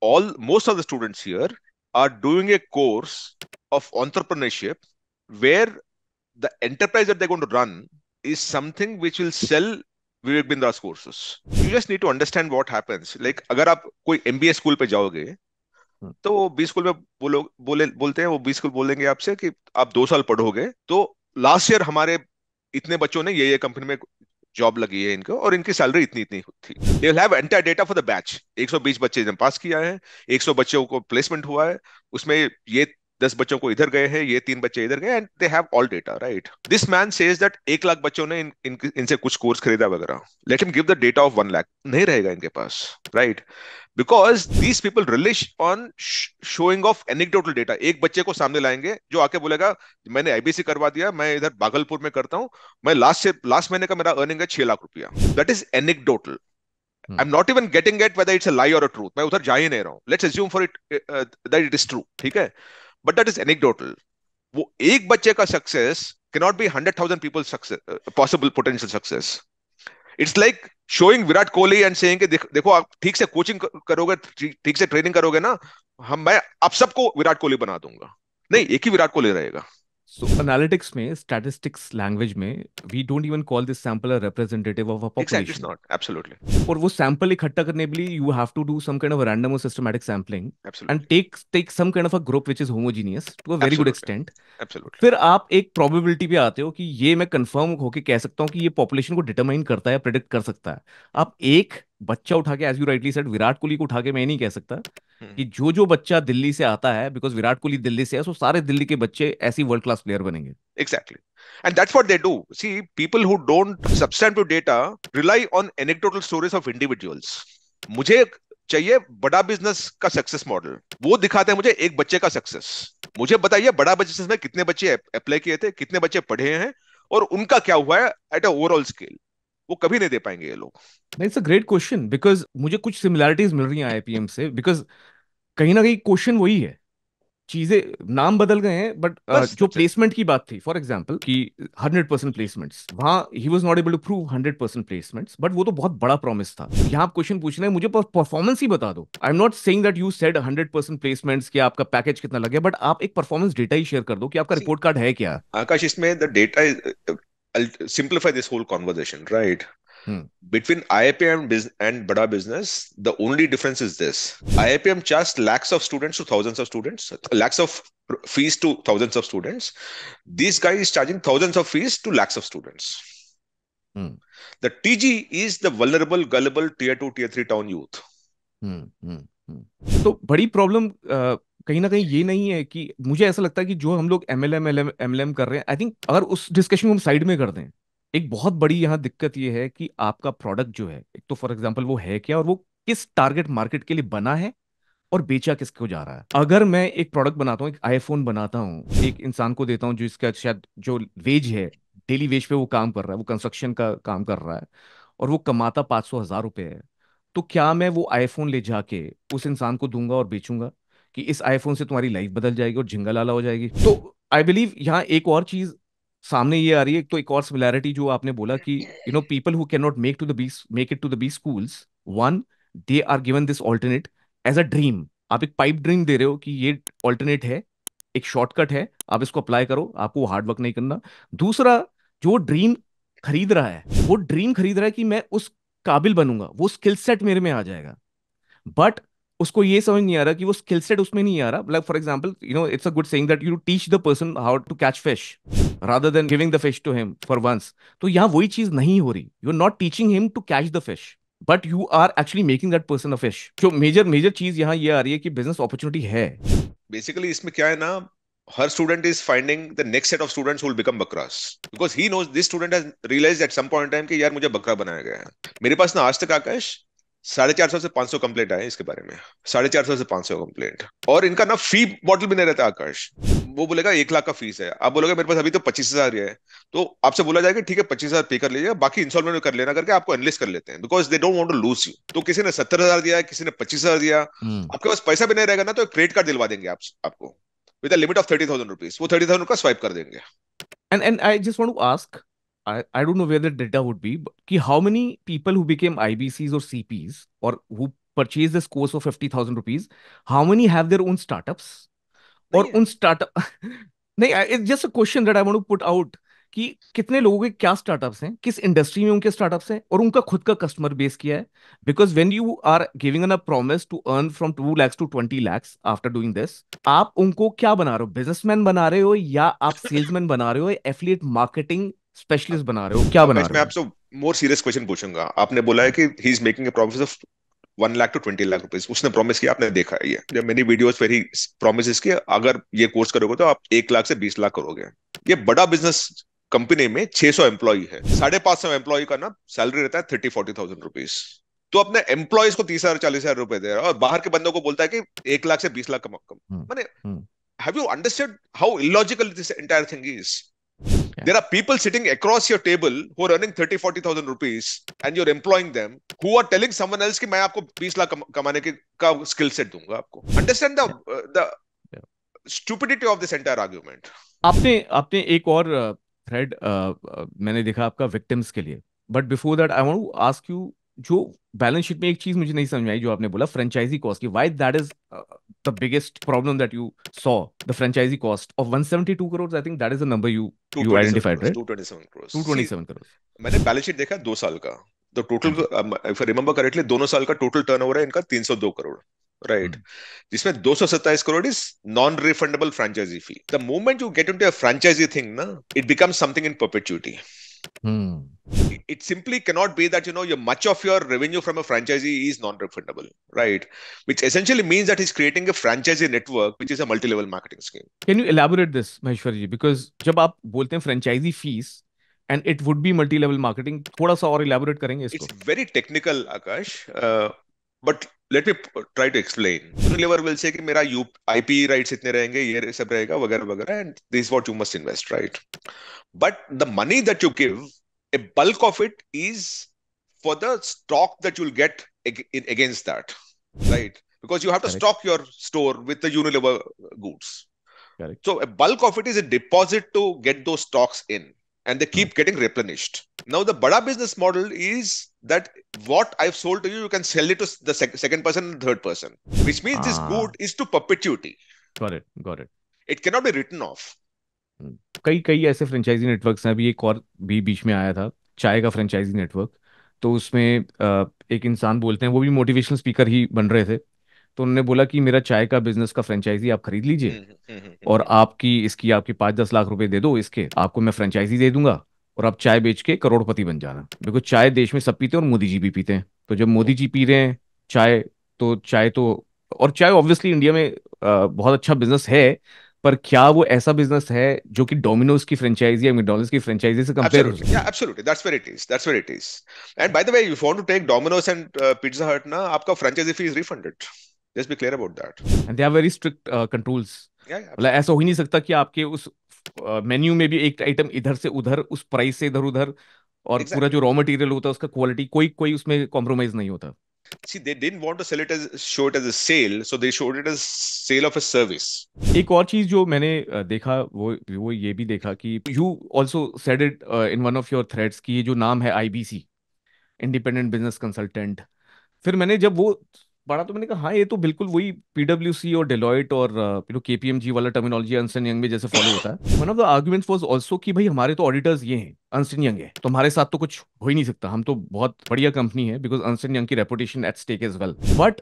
all most of the students here are doing a course of entrepreneurship where the enterprise that they run is something which will sell Vivek Bindra's courses you just need to understand what happens like अगर आप कोई एमबीए स्कूल पे जाओगे हम्म। तो वो बी स्कूल में बोलो बोले बोलते हैं वो बी स्कूल बोलेंगे आपसे कि आप दो साल पढ़ोगे तो लास्ट ईयर हमारे इतने बच्चों ने ये ये कंपनी में जॉब लगी है इनको और इनकी सैलरी इतनी इतनी थी they will have entire data for the batch 120 बच्चे ने पास किया है 100 बच्चों को प्लेसमेंट हुआ है उसमें ये दस बच्चों को इधर गए हैं ये तीन बच्चे इधर गए and they have all data right this man says that एक लाख बच्चों ने इनसे इन, इन, कुछ कोर्स खरीदा वगैरह let him give the data of one lakh नहीं रहेगा इनके पास right right? Because these people relish on showing off anecdotal data एक बच्चे को सामने लाएंगे जो आके बोलेगा मैंने आईबीसी करवा दिया मैं इधर भागलपुर में करता हूं मैं लास्ट से लास्ट महीने का मेरा अर्निंग है छह लाख रुपया that is anecdotal I am not even getting it whether it's a lie और अ ट्रूथ मैं उधर जा ही नहीं रहा हूँ let's assume for it that it is true ठीक है बट दैट इज एनेक्डोटल वो एक बच्चे का success cannot be hundred people's success, uh, possible potential success. It's like showing Virat Kohli and saying कि देखो आप ठीक से कोचिंग करोगे ठीक से ट्रेनिंग करोगे ना हम मैं आप सबको विराट कोहली बना दूंगा नहीं एक ही विराट कोहली रहेगा So analytics में statistics language में we don't even call this sample a representative of a population. Exactly, it's not. Absolutely. और वो sample इकट्ठा करने के लिए you have to do some kind of random or systematic sampling. Absolutely. And take take some kind of a group which is homogeneous to a very Absolutely. good extent. Absolutely. फिर आप एक probability पे आते हो कि ये मैं confirm होके कह सकता हूँ कि ये population को determine करता है predict कर सकता है. आप एक बच्चा उठा के as you rightly said Virat Kohli को उठा के मैं नहीं कह सकता हम्म। कि जो जो बच्चा दिल्ली से आता है बिकॉज विराट कोहली दिल्ली से है सो सारे दिल्ली के बच्चे ऐसी वर्ल्ड क्लास प्लेयर बनेंगे exactly and that's what they do see people who don't to data rely on anecdotal stories of individuals मुझे चाहिए बड़ा बिजनेस का सक्सेस मॉडल वो दिखाते हैं मुझे एक बच्चे का सक्सेस मुझे बताइए बड़ा बिजनेस में कितने बच्चे अप्लाई किए थे कितने बच्चे पढ़े हैं और उनका क्या हुआ है एट अ ओवरऑल स्केल वो कभी नहीं दे पाएंगे ये लोग it's a great question because मुझे कुछ सिमिलैरिटीज मिल रही हैं आईपीएम से बिकॉज कहीं ना कहीं क्वेश्चन वही है चीजें नाम बदल गए हैं बट uh, जो प्लेसमेंट की बात थी फॉर एग्जाम्पल कि हंड्रेड परसेंट प्लेसमेंट वहां ही was not able to prove hundred percent placement but वो तो बहुत बड़ा प्रॉमिस था यहाँ आप क्वेश्चन पूछ रहे हैं मुझे परफॉर्मेंस ही बता दो I am not saying that you said hundred percent placements की आपका पैकेज कितना लगे बट आप एक परफॉर्मेंस डेटा ही शेयर कर दो कि आपका रिपोर्ट कार्ड है क्या आकाश इसमें the data I'll simplify this whole conversation, right? Hmm. Between IIPM and Bada Business, the only difference is this: IIPM just lacks of students to thousands of students, lacks of fees to thousands of students. This guy is charging thousands of fees to lakhs of students. Hmm. The TG is the vulnerable, gullible tier two, tier three town youth. Hmm. hmm, hmm. So, buddy problem uh, कहीं ना कहीं ये नहीं है कि मुझे ऐसा लगता है कि जो हम लोग M L M L M कर रहे हैं आई थिंक अगर उस डिस्कशन को हम साइड में कर दें एक बहुत बड़ी यहाँ दिक्कत ये है कि आपका प्रोडक्ट जो है एक तो फॉर एग्जाम्पल वो है क्या और वो किस टारगेट मार्केट के लिए बना है और बेचा किसको जा रहा है अगर मैं एक प्रोडक्ट बनाता हूँ एक आईफोन बनाता हूँ एक इंसान को देता हूँ जो इसका शायद जो वेज है डेली वेज पे वो काम कर रहा है वो कंस्ट्रक्शन का काम कर रहा है और वो कमाता पाँच सौ हजार रुपये है तो क्या मैं वो आईफोन ले जाके उस इंसान को दूंगा और बेचूंगा कि इस आईफोन से तुम्हारी लाइफ बदल जाएगी और झिंगा लाला हो जाएगी तो आई बिलीव यहाँ एक और चीज सामने ये आ रही है तो एक और सिमिलैरिटी जो आपने बोला कि you know people who can not make to the B make it to the B schools one they are given this alternate as a dream आप एक पाइप ड्रीम दे रहे हो कि ये ऑल्टरनेट है एक शॉर्टकट है आप इसको अप्लाई करो आपको हार्ड वर्क नहीं करना दूसरा जो ड्रीम खरीद रहा है वो ड्रीम खरीद रहा है कि मैं उस काबिल बनूंगा वो स्किल सेट मेरे में आ जाएगा बट उसको ये समझ नहीं आ रहा कि वो स्किल सेट उसमें नहीं आ रहा like for example you know it's a good saying that you teach the person how to catch fish rather than giving the fish to him for once तो यहाँ वही चीज नहीं हो रही you are not teaching him to catch the fish but you are actually making that person a fish जो मेजर मेजर चीज यहाँ ये आ रही है कि बिजनेस अपॉर्चुनिटी है बेसिकली इसमें क्या है ना हर student is finding the next set of students will become बकरास because he knows this student has has at some point time कि यार मुझे बकरा बनाया गया है मेरे पास ना आज तक आकाश साढ़े चार सौ से पांच सौ कंप्लेंट आए इसके बारे में साढ़े चार सौ से पांच सौ कंप्लेंट और इनका ना फी बॉटल भी नहीं रहता आकाश वो बोलेगा एक लाख का फीस है आप बोलोगे मेरे पास अभी तो पच्चीस हजार है तो आपसे बोला जाएगा ठीक है पच्चीस हजार पे कर लीजिए बाकी इंस्टॉलमेंट कर लेना करके आपको एनलिस्ट कर लेते हैं because they don't want to lose you तो किसी ने सत्तर हजार दिया किसी ने पच्चीस हजार दिया hmm. आपके पास पैसा भी नहीं रहेगा ना तो क्रेडिट कार्ड दिलवा देंगे आप, आपको with limit of thirty thousand rupees वो थर्टी थाउजेंड का स्वाइप कर देंगे and and I just want to ask I, I don't know where the data would be, but how many people who became IBCs or CPs or who purchased this course for 50,000 rupees, how many have their own startups? Or yeah. उन startup नहीं just a question that I want to put out कि कितने लोगों के क्या स्टार्टअप्स हैं किस इंडस्ट्री में उनके स्टार्टअप्स हैं और उनका खुद का कस्टमर बेस किया है because when you are giving a promise to earn from two lakhs to twenty lakhs after doing this आप उनको क्या बना रहे हो बिजनेसमैन बना रहे हो या आप सेल्समैन बना रहे हो एफिलिएट मार्केटिंग स्पेशलिस्ट बना रहे हो क्या बना रहे हो मैं आपसे मोर सीरियस क्वेश्चन पूछूंगा आपने बोला है कि he is making a promise of one lakh to twenty lakh rupees उसने प्रॉमिस किया आपने देखा है ये जब मेनी वीडियोस ही प्रॉमिस कि अगर ये कोर्स करोगे तो आप एक लाख से बीस लाख करोगे ये बड़ा बिजनेस कंपनी में 600 सौ एम्प्लॉय है साढ़े पांच सौ एम्प्लॉय का ना सैलरी रहता है थर्टी फोर्टी थाउजेंड रुपीज तो अपने एम्प्लॉयज को तीस हजार चालीस हजार रुपए दे रहा है और बाहर के बंदों को बोलता है कि एक लाख से बीस लाख कम हम्म, मैंने have you understand how illogical this entire thing is Yeah. There are people sitting across your table who are earning 30, 40,000 rupees and you're employing them who are telling someone else कि मैं आपको 20 लाख कम, कमाने के का स्किल सेट दूंगा आपको understand the the stupidity of this entire argument आपने आपने एक और थ्रेड uh, uh, uh, मैंने देखा आपका विक्टिम्स के लिए but before that I want to ask you जो बैलेंस शीट में एक चीज मुझे नहीं समझ आई जो आपने बोला फ्रेंचाइजी कॉस्ट की why that is uh, the biggest problem that you saw the franchisee cost of 172 crores i think that is the number you you identified crores, right 227 crores 227 See, crores maine balance sheet dekha 2 saal ka the total um, if i remember correctly dono saal ka total turnover hai inka 302 crore right जिसमें दो सौ सत्ताईस crore is non refundable franchisee fee the moment you get in to franchisee thing ना it become something in perpetuity Hmm. It simply cannot be that you know your much of your revenue from a franchisee is non-refundable, right? Which essentially means that he's creating a franchisee network, which is a multi-level marketing scheme. Can you elaborate this, Maheshwar Because जब आप बोलते हैं franchisee fees, and it would be multi level marketing थोड़ा सा और इलेबोरेट करेंगे इसको very technical, Akash. Uh, but let me try to explain Unilever will say कि मेरा यू आईपी राइट्स इतने रहेंगे ये सब रहेगा वगैरह वगैरह and this what you must invest right but the money that you give a bulk of it is for the stock that you'll get against that, right? Because you have to stock your store with the Unilever goods. Correct. So a bulk of it is a deposit to get those stocks in. and they keep getting replenished. Now, the Bada business model is that what I've sold to you, you can sell it to the sec second person and third person, which means ah. this good is to perpetuity. Got it. Got it. It cannot be written off. कई कई ऐसे फ्रेंचाइजी नेटवर्क्स हैं अभी एक और भी बीच में आया था चाय का फ्रेंचाइजी नेटवर्क तो उसमें एक इंसान बोलते हैं वो भी मोटिवेशनल स्पीकर ही बन रहे थे तो उन्होंने बोला कि मेरा चाय का बिजनेस का फ्रेंचाइजी आप खरीद लीजिए हम्म, हम्म, हम्म, और आपकी इसकी आपकी पांच दस लाख रुपए दे दो इसके आपको मैं फ्रेंचाइजी दे दूंगा और आप चाय बेच के करोड़पति बन जाना देखो चाय देश में सब पीते हैं और मोदी जी भी पीते हैं तो जब मोदी जी पी रहे हैं चाय तो चाय तो और चाय ऑब्वियसली इंडिया में बहुत अच्छा बिजनेस है पर क्या वो ऐसा बिजनेस है जो कि डोमिनोज की फ्रेंचाइजी या मैकडॉनल्ड्स की फ्रेंचाइजी से कंपेयर हो या absolutely that's where it is that's where it is and by the way you want to take Domino's and Pizza Hut ना आपका franchisee fees refunded just be clear about that and they are very strict controls मतलब ऐसा हो ही नहीं सकता कि आपके उस मेन्यू uh, में भी एक आइटम इधर से उधर उस प्राइस से इधर उधर और exactly. पूरा जो रॉ मटेरियल होता है उसका क्वालिटी कोई कोई उसमें कॉम्प्रोमाइज नहीं होता See, they didn't want to sell it as show it as a sale, so they showed it as sale of a service. एक और चीज जो मैंने देखा वो वो ये भी देखा कि you also said it uh, in one of your threads कि ये जो नाम है IBC, Independent Business Consultant. फिर मैंने जब वो बड़ा तो मैंने कहा हाँ ये तो बिल्कुल वही पीडब्ल्यूसी और डेलॉइट और केपीएमजी वाला टर्मिनोलॉजी अर्नस्ट यंग में जैसे फॉलो होता है one of the argument was also की भाई हमारे तो ऑडिटर्स ये हैं अर्नस्ट यंग है तो हमारे साथ तो कुछ हो ही नहीं सकता हम तो बहुत बढ़िया कंपनी है बिकॉज अर्नस्ट यंग की reputation at stake is well but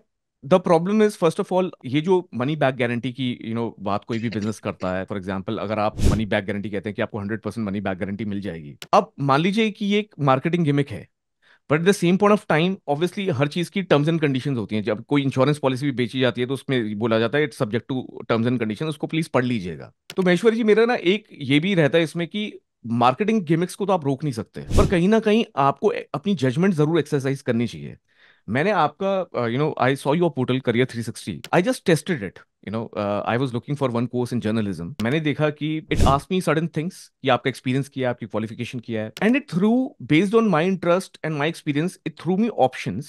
the problem is first of all ये जो मनी बैक गारंटी की यू you नो know, बात कोई भी बिजनेस करता है फॉर एग्जाम्पल अगर आप मनी बैक गारंटी कहते हैं कि आपको hundred percent money back guarantee मिल जाएगी अब मान लीजिए कि ये एक मार्केटिंग गिमिक है but at the same point of time obviously हर चीज़ की टर्म्स एंड कंडीशन होती है जब कोई इंश्योरेंस पॉलिसी भी बेची जाती है तो उसमें बोला जाता है it's subject to terms and condition उसको प्लीज़ पढ़ लीजिएगा तो महेश्वरी जी मेरा ना एक ये भी रहता है इसमें कि मार्केटिंग गिमिक्स को तो आप रोक नहीं सकते पर कहीं ना कहीं आपको अपनी जजमेंट जरूर एक्सरसाइज करनी चाहिए मैंने आपका you know I saw your portal career three sixty I just tested it you know I was looking for one course in journalism मैंने देखा कि it ask me sudden things कि आपका एक्सपीरियंस किया है आपकी क्वालिफिकेशन किया है and it threw based on my interest and my experience it threw me option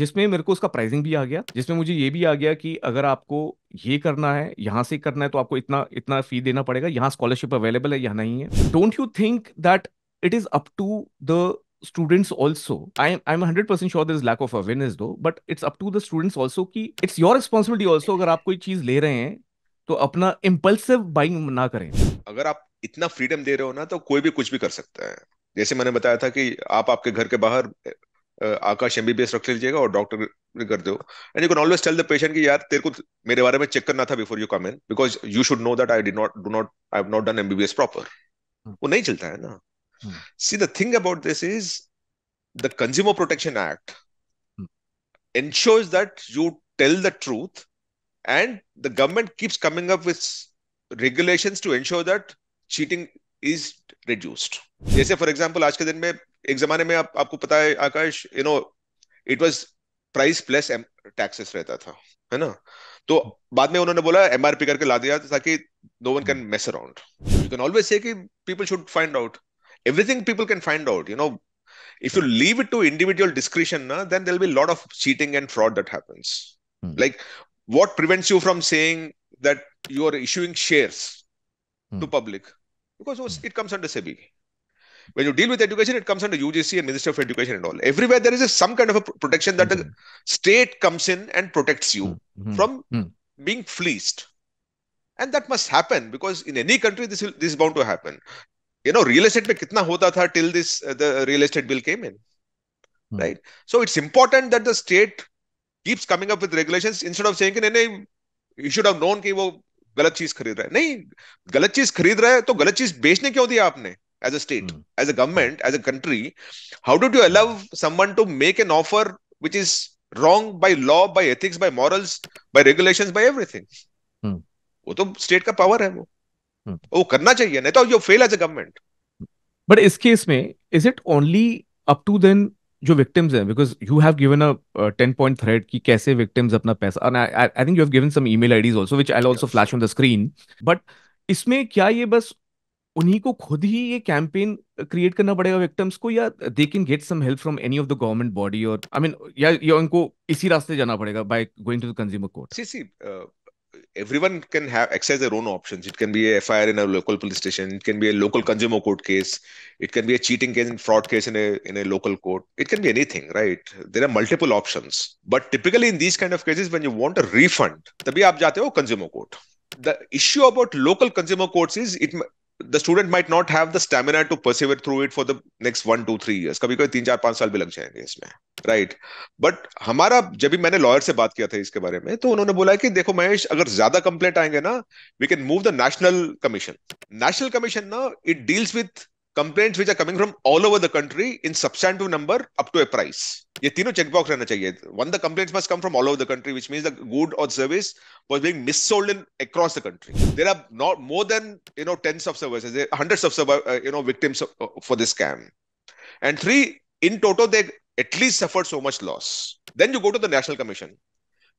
जिसमें मेरे को उसका प्राइसिंग भी आ गया जिसमें मुझे ये भी आ गया कि अगर आपको ये करना है यहाँ से करना है तो आपको इतना इतना फी देना पड़ेगा यहाँ स्कॉलरशिप अवेलेबल है यहाँ नहीं है don't you think that it is up to the students also i'm i'm 100% sure there is lack of awareness though but it's up to the students also ki it's your responsibility also agar aap koi cheez le rahe hain तो अपना इम्पल्सिव बाइंग ना करें अगर आप इतना फ्रीडम दे रहे हो ना तो कोई भी कुछ भी कर सकता है जैसे मैंने बताया था कि आप आपके घर के बाहर आकाश एमबीबीएस रख लीजिएगा और डॉक्टर कर दो and you can always tell the patient कि यार तेरे को मेरे बारे में चेक करना था before you come in because you should know that I did not do not I have not done MBBS proper वो नहीं चलता है ना Hmm. See, the thing about this is the Consumer Protection Act hmm. ensures that you tell the truth, and the government keeps coming up with regulations to ensure that cheating is reduced. Jaise जैसे फॉर एग्जाम्पल आज के दिन में एक जमाने में आप, आपको पता है Akash you know it was price plus taxes rehta tha, hai na? तो बाद में उन्होंने बोला एमआरपी करके ला दिया ताकि no one can mess around you can always say कि people should find out everything people can find out you know if you leave it to individual discretion na, then there'll be a lot of cheating and fraud that happens mm. like what prevents you from saying that you are issuing shares mm. to public because hmm. it comes under sebi when you deal with education it comes under ugc and minister of education and all everywhere there is a, some kind of a protection that mm-hmm. the hmm. state comes in and protects you mm-hmm. from mm being fleeced and that must happen because in any country this will, this is bound to happen you know real estate में कितना होता था till this the real estate bill came in right so it's important that the state keeps coming up with regulations instead of saying कि नहीं यू शुड हैव नोन कि वो गलत चीज खरीद रहा है नहीं गलत चीज खरीद रहा है तो गलत चीज बेचने क्यों दिया आपने as a state as a government as a country how do you allow someone to make an offer which is wrong by law by ethics by morals by regulations by everything वो तो स्टेट का पावर है वो Hmm. वो करना चाहिए नहीं तो you fail as a government but इस केस में is it only up to then जो विक्टिम्स हैं because you have given a ten point thread कि कैसे विक्टिम्स अपना पैसा I think you have given some email IDs also which I also flash on the screen but इसमें क्या ये बस उन्हीं को खुद ही ये कैंपेन क्रिएट करना पड़ेगा विक्टिम्स को या they can get some help from any of the government body और आई मीन या, या उनको इसी रास्ते जाना पड़ेगा by going to the consumer court see see everyone can have access their own options. It can be a FIR in a local police station. It can be a local consumer court case. It can be a cheating case and fraud case in a in a local court. It can be anything, right? There are multiple options. But typically in these kind of cases, when you want a refund, तभी आप जाते हो consumer court. The issue about local consumer courts is it the student might not have the stamina to persevere through it for the next one two three years कभी कभी तीन चार पांच साल भी लग जाएंगे इसमें राइट बट हमारा जब भी मैंने लॉयर से बात किया था इसके बारे में तो उन्होंने बोला कि देखो महेश अगर ज्यादा कंप्लेट आएंगे ना we can move the national commission national commission ना it deals with complaints which are coming from all over the country in substantive number up to a price ये तीनों चेकबॉक्स रहना चाहिए one the complaints must come from all over the country which means the good और service was being missold in across the country. There are not more than you know tens of survivors, hundreds of uh, you know victims uh, for this scam, and three in total they at least suffered so much loss. Then you go to the National Commission,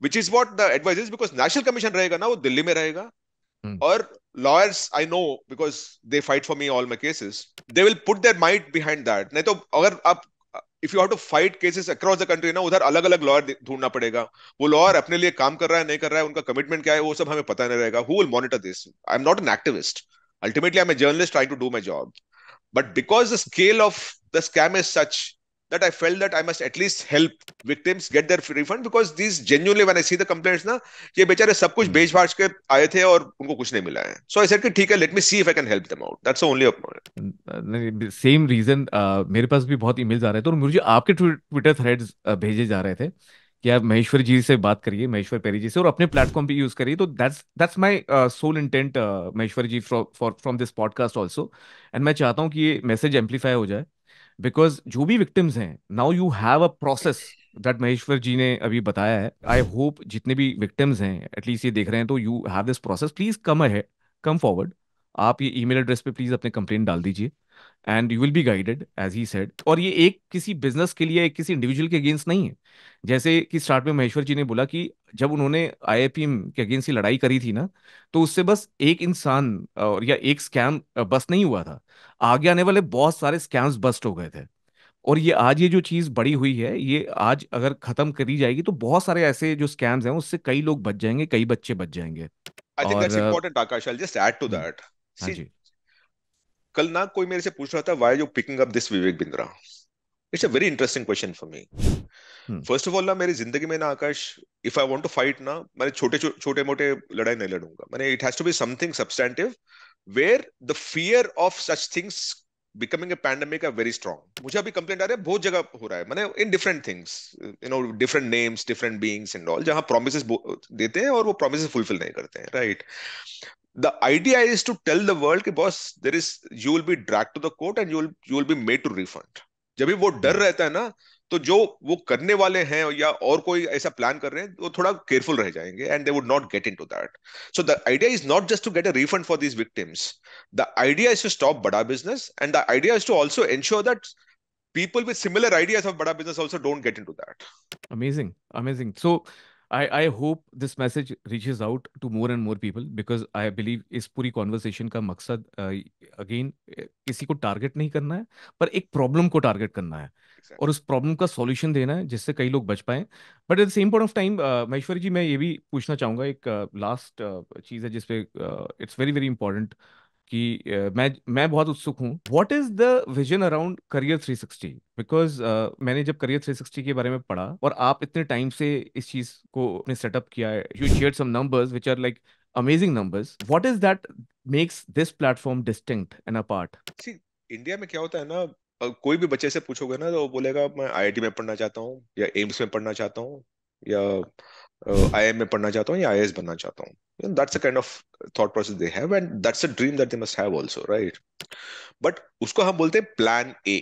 which is what the advice is because National Commission रहेगा ना वो दिल्ली में रहेगा और lawyers I know because they fight for me all my cases they will put their mind behind that नहीं तो अगर आप if you have to fight cases across the country ना उधर अलग अलग लॉयर ढूंढना पड़ेगा वो लॉयर अपने लिए काम कर रहा है नहीं कर रहा है उनका कमिटमेंट क्या है वो सब हमें पता नहीं रहेगा who monitor this I am not an activist ultimately I am a journalist try to do my job but because the scale of the scam is such that I felt that I must at least help victims get their refund because these genuinely when I see the complaints ना ये बेचारे सब कुछ hmm. बेच भाज के आए थे और उनको कुछ नहीं मिला है सो आई सेड कि ठीक है let me see if I can help them out that's only same reason मेरे पास भी बहुत ईमेल्स आ रहे थे और मुझे आपके ट्विटर थ्रेड्स uh, भेजे जा रहे थे कि आप महेश्वर जी से बात करिए महेश्वर पेरी जी से और अपने प्लेटफॉर्म पे यूज करिए तो that's that's my sole intent Maheshwar ji from from this podcast also and मैं चाहता हूँ कि ये मैसेज एम्पलीफाई हो जाए बिकॉज जो भी विक्टिम्स हैं now you have a process that Maheshwar ji ने अभी बताया है आई होप जितने भी विक्टिम्स हैं एटलीस्ट ये देख रहे हैं तो you have this process please come है कम फॉरवर्ड आप ये ईमेल एड्रेस पे प्लीज अपने कंप्लेन डाल दीजिए and you will be guided as he said और ये एक किसी बिजनेस के लिए एक किसी इंडिविजुअल के अगेंस्ट नहीं है जैसे कि स्टार्ट में महेश्वर जी ने बोला कि जब उन्होंने आई के अगेंस्ट ही लड़ाई करी थी ना तो उससे बस एक इंसान और या एक स्कैम बस नहीं हुआ था आगे आने वाले बहुत सारे स्कैम्स बस्ट हो गए थे और ये आज ये जो चीज़ बड़ी हुई है ये आज अगर ख़त्म करी जाएगी तो बहुत सारे ऐसे जो स्कैम्स हैं उससे कई लोग बच जाएंगे कई बच्चे बच जाएंगे I think that's important Akash I just add to that see कल ना कोई मेरे से पूछ रहा था why you picking up this Vivek Bindra it's a very interesting question for me first of all ना मेरी जिंदगी में ना Akash if I want to fight ना मैंने छोटे छोटे मोटे लड़ाई नहीं लड़ूंगा मैंने it has to be something substantive where the fear of such things becoming a pandemic are very strong मुझे अभी कंप्लेंट आ रहा है बहुत जगह हो रहा है मैंने in different things you know different names different beings and all जहां प्रोमिस देते हैं और वो प्रोमिस फुलफिल नहीं करते हैं right the idea is to tell the world ki boss there is you will be dragged to the court and you will you will be made to refund jab wo dar rehta hai na to jo wo karne wale hain ya aur plan kar rahe careful and they would not get into that so the idea is not just to get a refund for these victims the idea is to stop bada business and the idea is to also ensure that people with similar ideas of bada business also don't get into that amazing amazing so I I hope this message reaches out to more and more people because I believe इस पूरी conversation का मकसद अगेन uh, किसी को टारगेट नहीं करना है पर एक प्रॉब्लम को टारगेट करना है exactly. और उस प्रॉब्लम का सॉल्यूशन देना है जिससे कई लोग बच पाए but at the same point of time Maheshwari ji मैं ये भी पूछना चाहूंगा एक लास्ट uh, uh, चीज़ है जिसपे इट्स वेरी वेरी इंपॉर्टेंट कि मैं मैं बहुत उत्सुक हूँ what is the vision around career three sixty because मैंने जब करियर थ्री सिक्सटी के बारे में पढ़ा और आप इतने टाइम से इस चीज को सेटअप किया है you share some numbers which are like amazing numbers what is that makes this platform distinct a part India में क्या होता है ना कोई भी बच्चे से पूछोगे ना तो बोलेगा मैं आईआईटी में पढ़ना चाहता हूँ या एम्स में पढ़ना चाहता हूँ या आई एम में पढ़ना चाहता हूँ या आई एस बनना चाहता हूँ that's a kind of thought process they have and that's a dream that they must have also right but उसको हम बोलते हैं plan A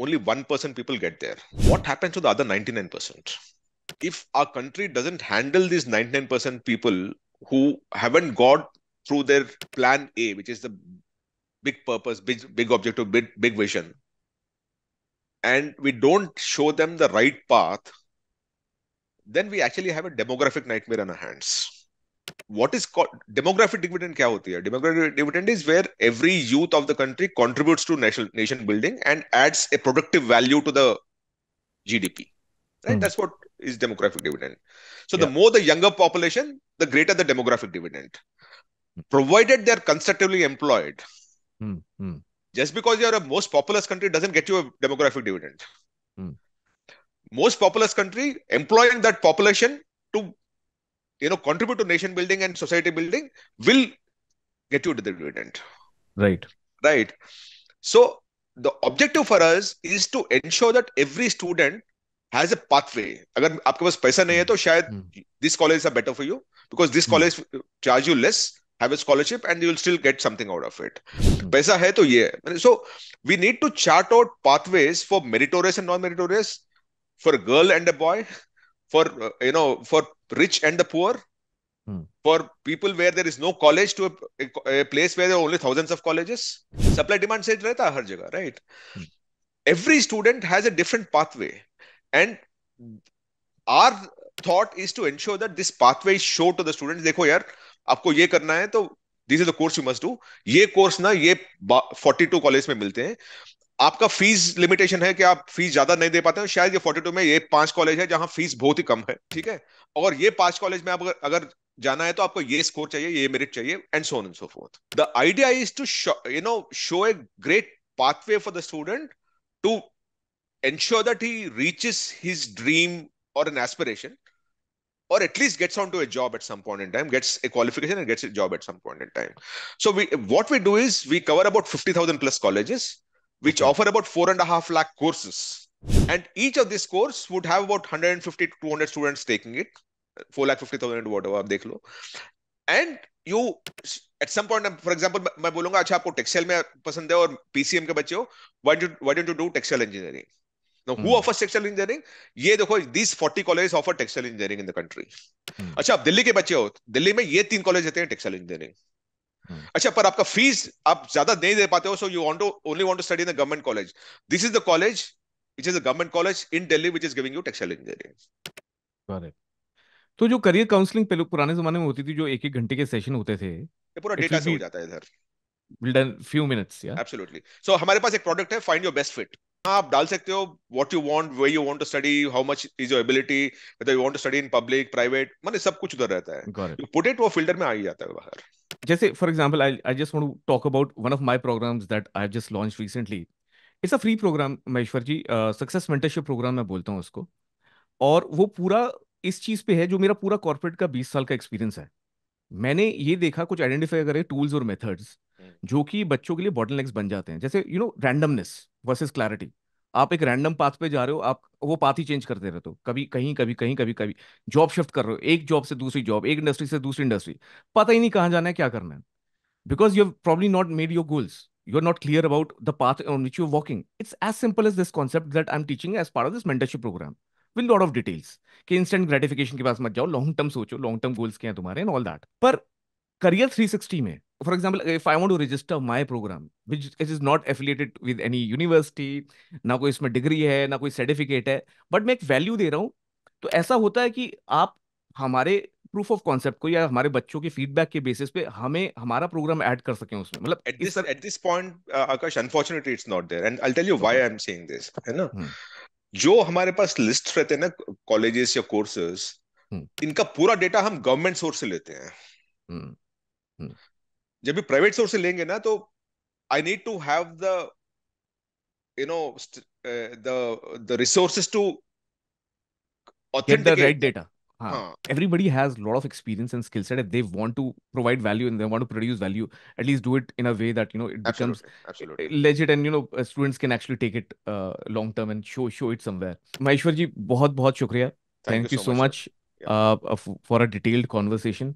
only one percent people get there what happens to the other ninety nine percent if a country doesn't handle this ninety nine percent people who haven't got through their plan A which is the big purpose big big objective big vision and we don't show them the right path then we actually have a demographic nightmare on our hands. What is called demographic dividend? Kya hoti hai? Demographic dividend is where every youth of the country contributes to national nation building and adds a productive value to the GDP. Right? Hmm. That's what is demographic dividend. So yeah. the more the younger population, the greater the demographic dividend, provided they're constructively employed. Hmm. Hmm. Just because you're a most populous country doesn't get you a demographic dividend most populous country, employing that population to you know contribute to nation building and society building will get you to the dividend. Right. Right. So the objective for us is to ensure that every student has a pathway. अगर आपके पास पैसा नहीं है तो शायद hmm. this college is better for you because this hmm. college charge you less, have a scholarship and you will still get something out of it. Hmm. पैसा है तो ये. So we need to chart out pathways for meritorious and non-meritorious for a girl and a boy for uh, you know for rich and the poor hmm. for people where there is no college to a, a, a, place where there are only thousands of colleges supply demand said rehta har jagah right hmm. every student has a different pathway and our thought is to ensure that this pathway is shown to the students देखो यार आपको ये करना है तो this is the course you must do ये कोर्स ना ये 42 कॉलेज में मिलते हैं आपका फीस लिमिटेशन है कि आप फीस ज्यादा नहीं दे पाते हो शायद ये 42 में ये पांच कॉलेज है जहां फीस बहुत ही कम है ठीक है और ये पांच कॉलेज में आप अगर, अगर जाना है तो आपको ये स्कोर चाहिए ये मेरिट चाहिए and so on and so forth the idea is to you know show a great pathway for the student to ensure that he reaches his dream और एन एस्पिरेशन और at least gets on to a job at some point in time gets a qualification and gets a job at some point in time so we what we do is we cover about 50000 plus colleges which okay. offer about four and a half lakh courses. And each of these course would have about 150 to 200 students taking it, 4 lakh 50,000 whatever, dekh lo. And you at some point, for example, मैं बोलूंगा अच्छा आपको टेक्सटाइल में पसंद है और पीसीएम के बच्चे हो, why do why don't you do textile engineering? Now, who hmm. offers textile engineering? ये देखो these 40 colleges offer textile engineering in the country. Hmm. अच्छा आप दिल्ली के बच्चे हो, दिल्ली में ये तीन कॉलेज देते हैं टेक्सटाइल इंजीनियरिंग Hmm. अच्छा पर आपका फीस आप ज्यादा नहीं दे पाते हो so you want to only want to study in the government college this is the college which is a government college in Delhi which is giving you textile engineering तो जो करियर काउंसलिंग पहले पुराने जमाने में होती थी जो एक एक घंटे के सेशन होते थे ये पूरा डेटा से हो जाता है इधर फ्यू मिनट्स या एब्सोल्युटली सो हमारे पास एक प्रोडक्ट है फाइंड योर बेस्ट फिट आप डाल सकते हो what you want way you want to study how much is your ability whether you want to study in public private माने सब कुछ उधर रहता है यू पुट इट वो फिल्टर में आ ही जाता है बाहर जैसे for example I I just to talk about one of my program that I just launch recently it's a free program Maheshwar ji success mentorship program मैं बोलता हूँ उसको और वो पूरा इस चीज़ पे है जो मेरा पूरा कॉर्पोरेट का बीस साल का एक्सपीरियंस है मैंने ये देखा कुछ आइडेंटिफाई करे टूल्स और मेथड्स हम्म। जो कि बच्चों के लिए बॉटल बन जाते हैं जैसे you know randomness versus clarity आप एक रैंडम पाथ पे जा रहे हो आप वो पाथ ही चेंज करते रहते हो कभी कहीं कभी कहीं कभी कभी जॉब शिफ्ट कर रहे हो एक जॉब से दूसरी जॉब एक इंडस्ट्री से दूसरी इंडस्ट्री पता ही नहीं कहाँ जाना है क्या करना है because you have probably not made your goals you are not clear about the path on which you walking it's as simple as this concept that I am teaching as part of this mentorship program with lot of details कि इंस्टेंट ग्रेटिफिकेशन के पास मत जाओ लॉन्ग टर्म सोचो लॉन्ग टर्म गोल्स के हैं तुम्हारे एंड ऑल दैट पर career 360 mein for example if i want to register my program which it is not affiliated with any university ना कोई इसमें डिग्री है ना कोई सर्टिफिकेट है बट मैं एक वैल्यू दे रहा हूँ तो ऐसा होता है कि आप हमारे प्रूफ ऑफ कॉन्सेप्ट को या हमारे बच्चों के फीडबैक के बेसिस पे हमें हमारा प्रोग्राम ऐड कर सकें उसमें मतलब at this at this point Akash unfortunately it's not there and I tell you why I am saying this है ना hmm. जो हमारे पास लिस्ट रहते हैं ना कॉलेजेस या कोर्सेज hmm. इनका पूरा डेटा हम गवर्नमेंट सोर्स से लेते हैं hmm. जब भी प्राइवेट सोर्स से लेंगे ना तो I need to have the you know the the resources to authenticate the right data Huh. Huh. Everybody has a lot of experience and skill set, and they want to provide value and they want to produce value. At least do it in a way that you know it absolutely. becomes absolutely. legit, and you know students can actually take it uh, long term and show show it somewhere. Maheshwar ji, बहुत बहुत शुक्रिया. Thank, Thank you, you so much, much yeah. uh, for a detailed conversation.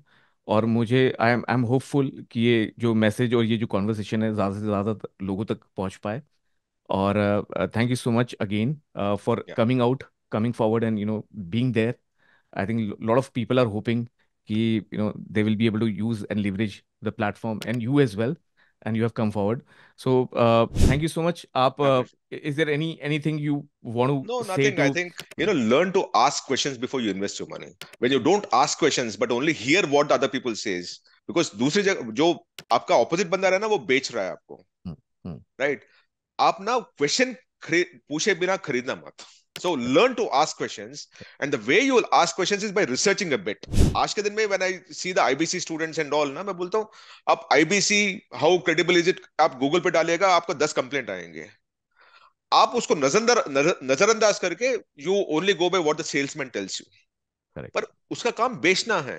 और मुझे I am I am hopeful कि ये जो मैसेज और ये जो कॉन्वर्सेशन है ज़्यादा से ज़्यादा लोगों तक पहुंच पाए और thank you so much again for coming out coming forward and you know being there I think lot of people are hoping कि you know they will be able to use and leverage the platform and you as well and you have come forward. So uh, thank you so much. Aap, uh, is there any anything you want to? No, nothing. To... I think you know, learn to ask questions before you invest your money. When you don't ask questions, but only hear what other people says, because दूसरी जगह जो आपका opposite बंदा रहा ना वो बेच रहा है आपको, right? आप ना question पूछे बिना खरीदना मत. So learn to ask questions. And the way you will ask questions is by researching a bit. आज के दिन में when I see the IBC students and all ना मैं बोलता हूँ आप IBC how credible is it आप Google पे डालिएगा आपको 10 कंप्लेंट आएंगे आप उसको नजरअंदाज नजरअंदाज करके you only go by what the salesman tells you Correct. पर उसका काम बेचना है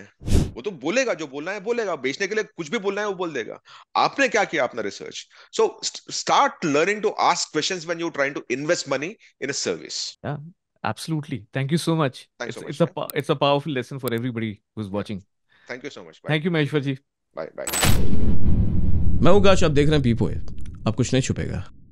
वो तो बोलेगा जो बोलना है बोलेगा बेचने के लिए कुछ भी बोलना है वो बोल देगा आपने क्या किया अपना research so start learning to ask questions when you trying to invest money in a service absolutely thank you so much Thanks it's, so much, it's man. a it's a powerful lesson for everybody who's watching thank you so much bye. thank you maheshwar ji bye bye मैं हूं आप देख रहे हैं पीपो आपको कुछ नहीं छुपेगा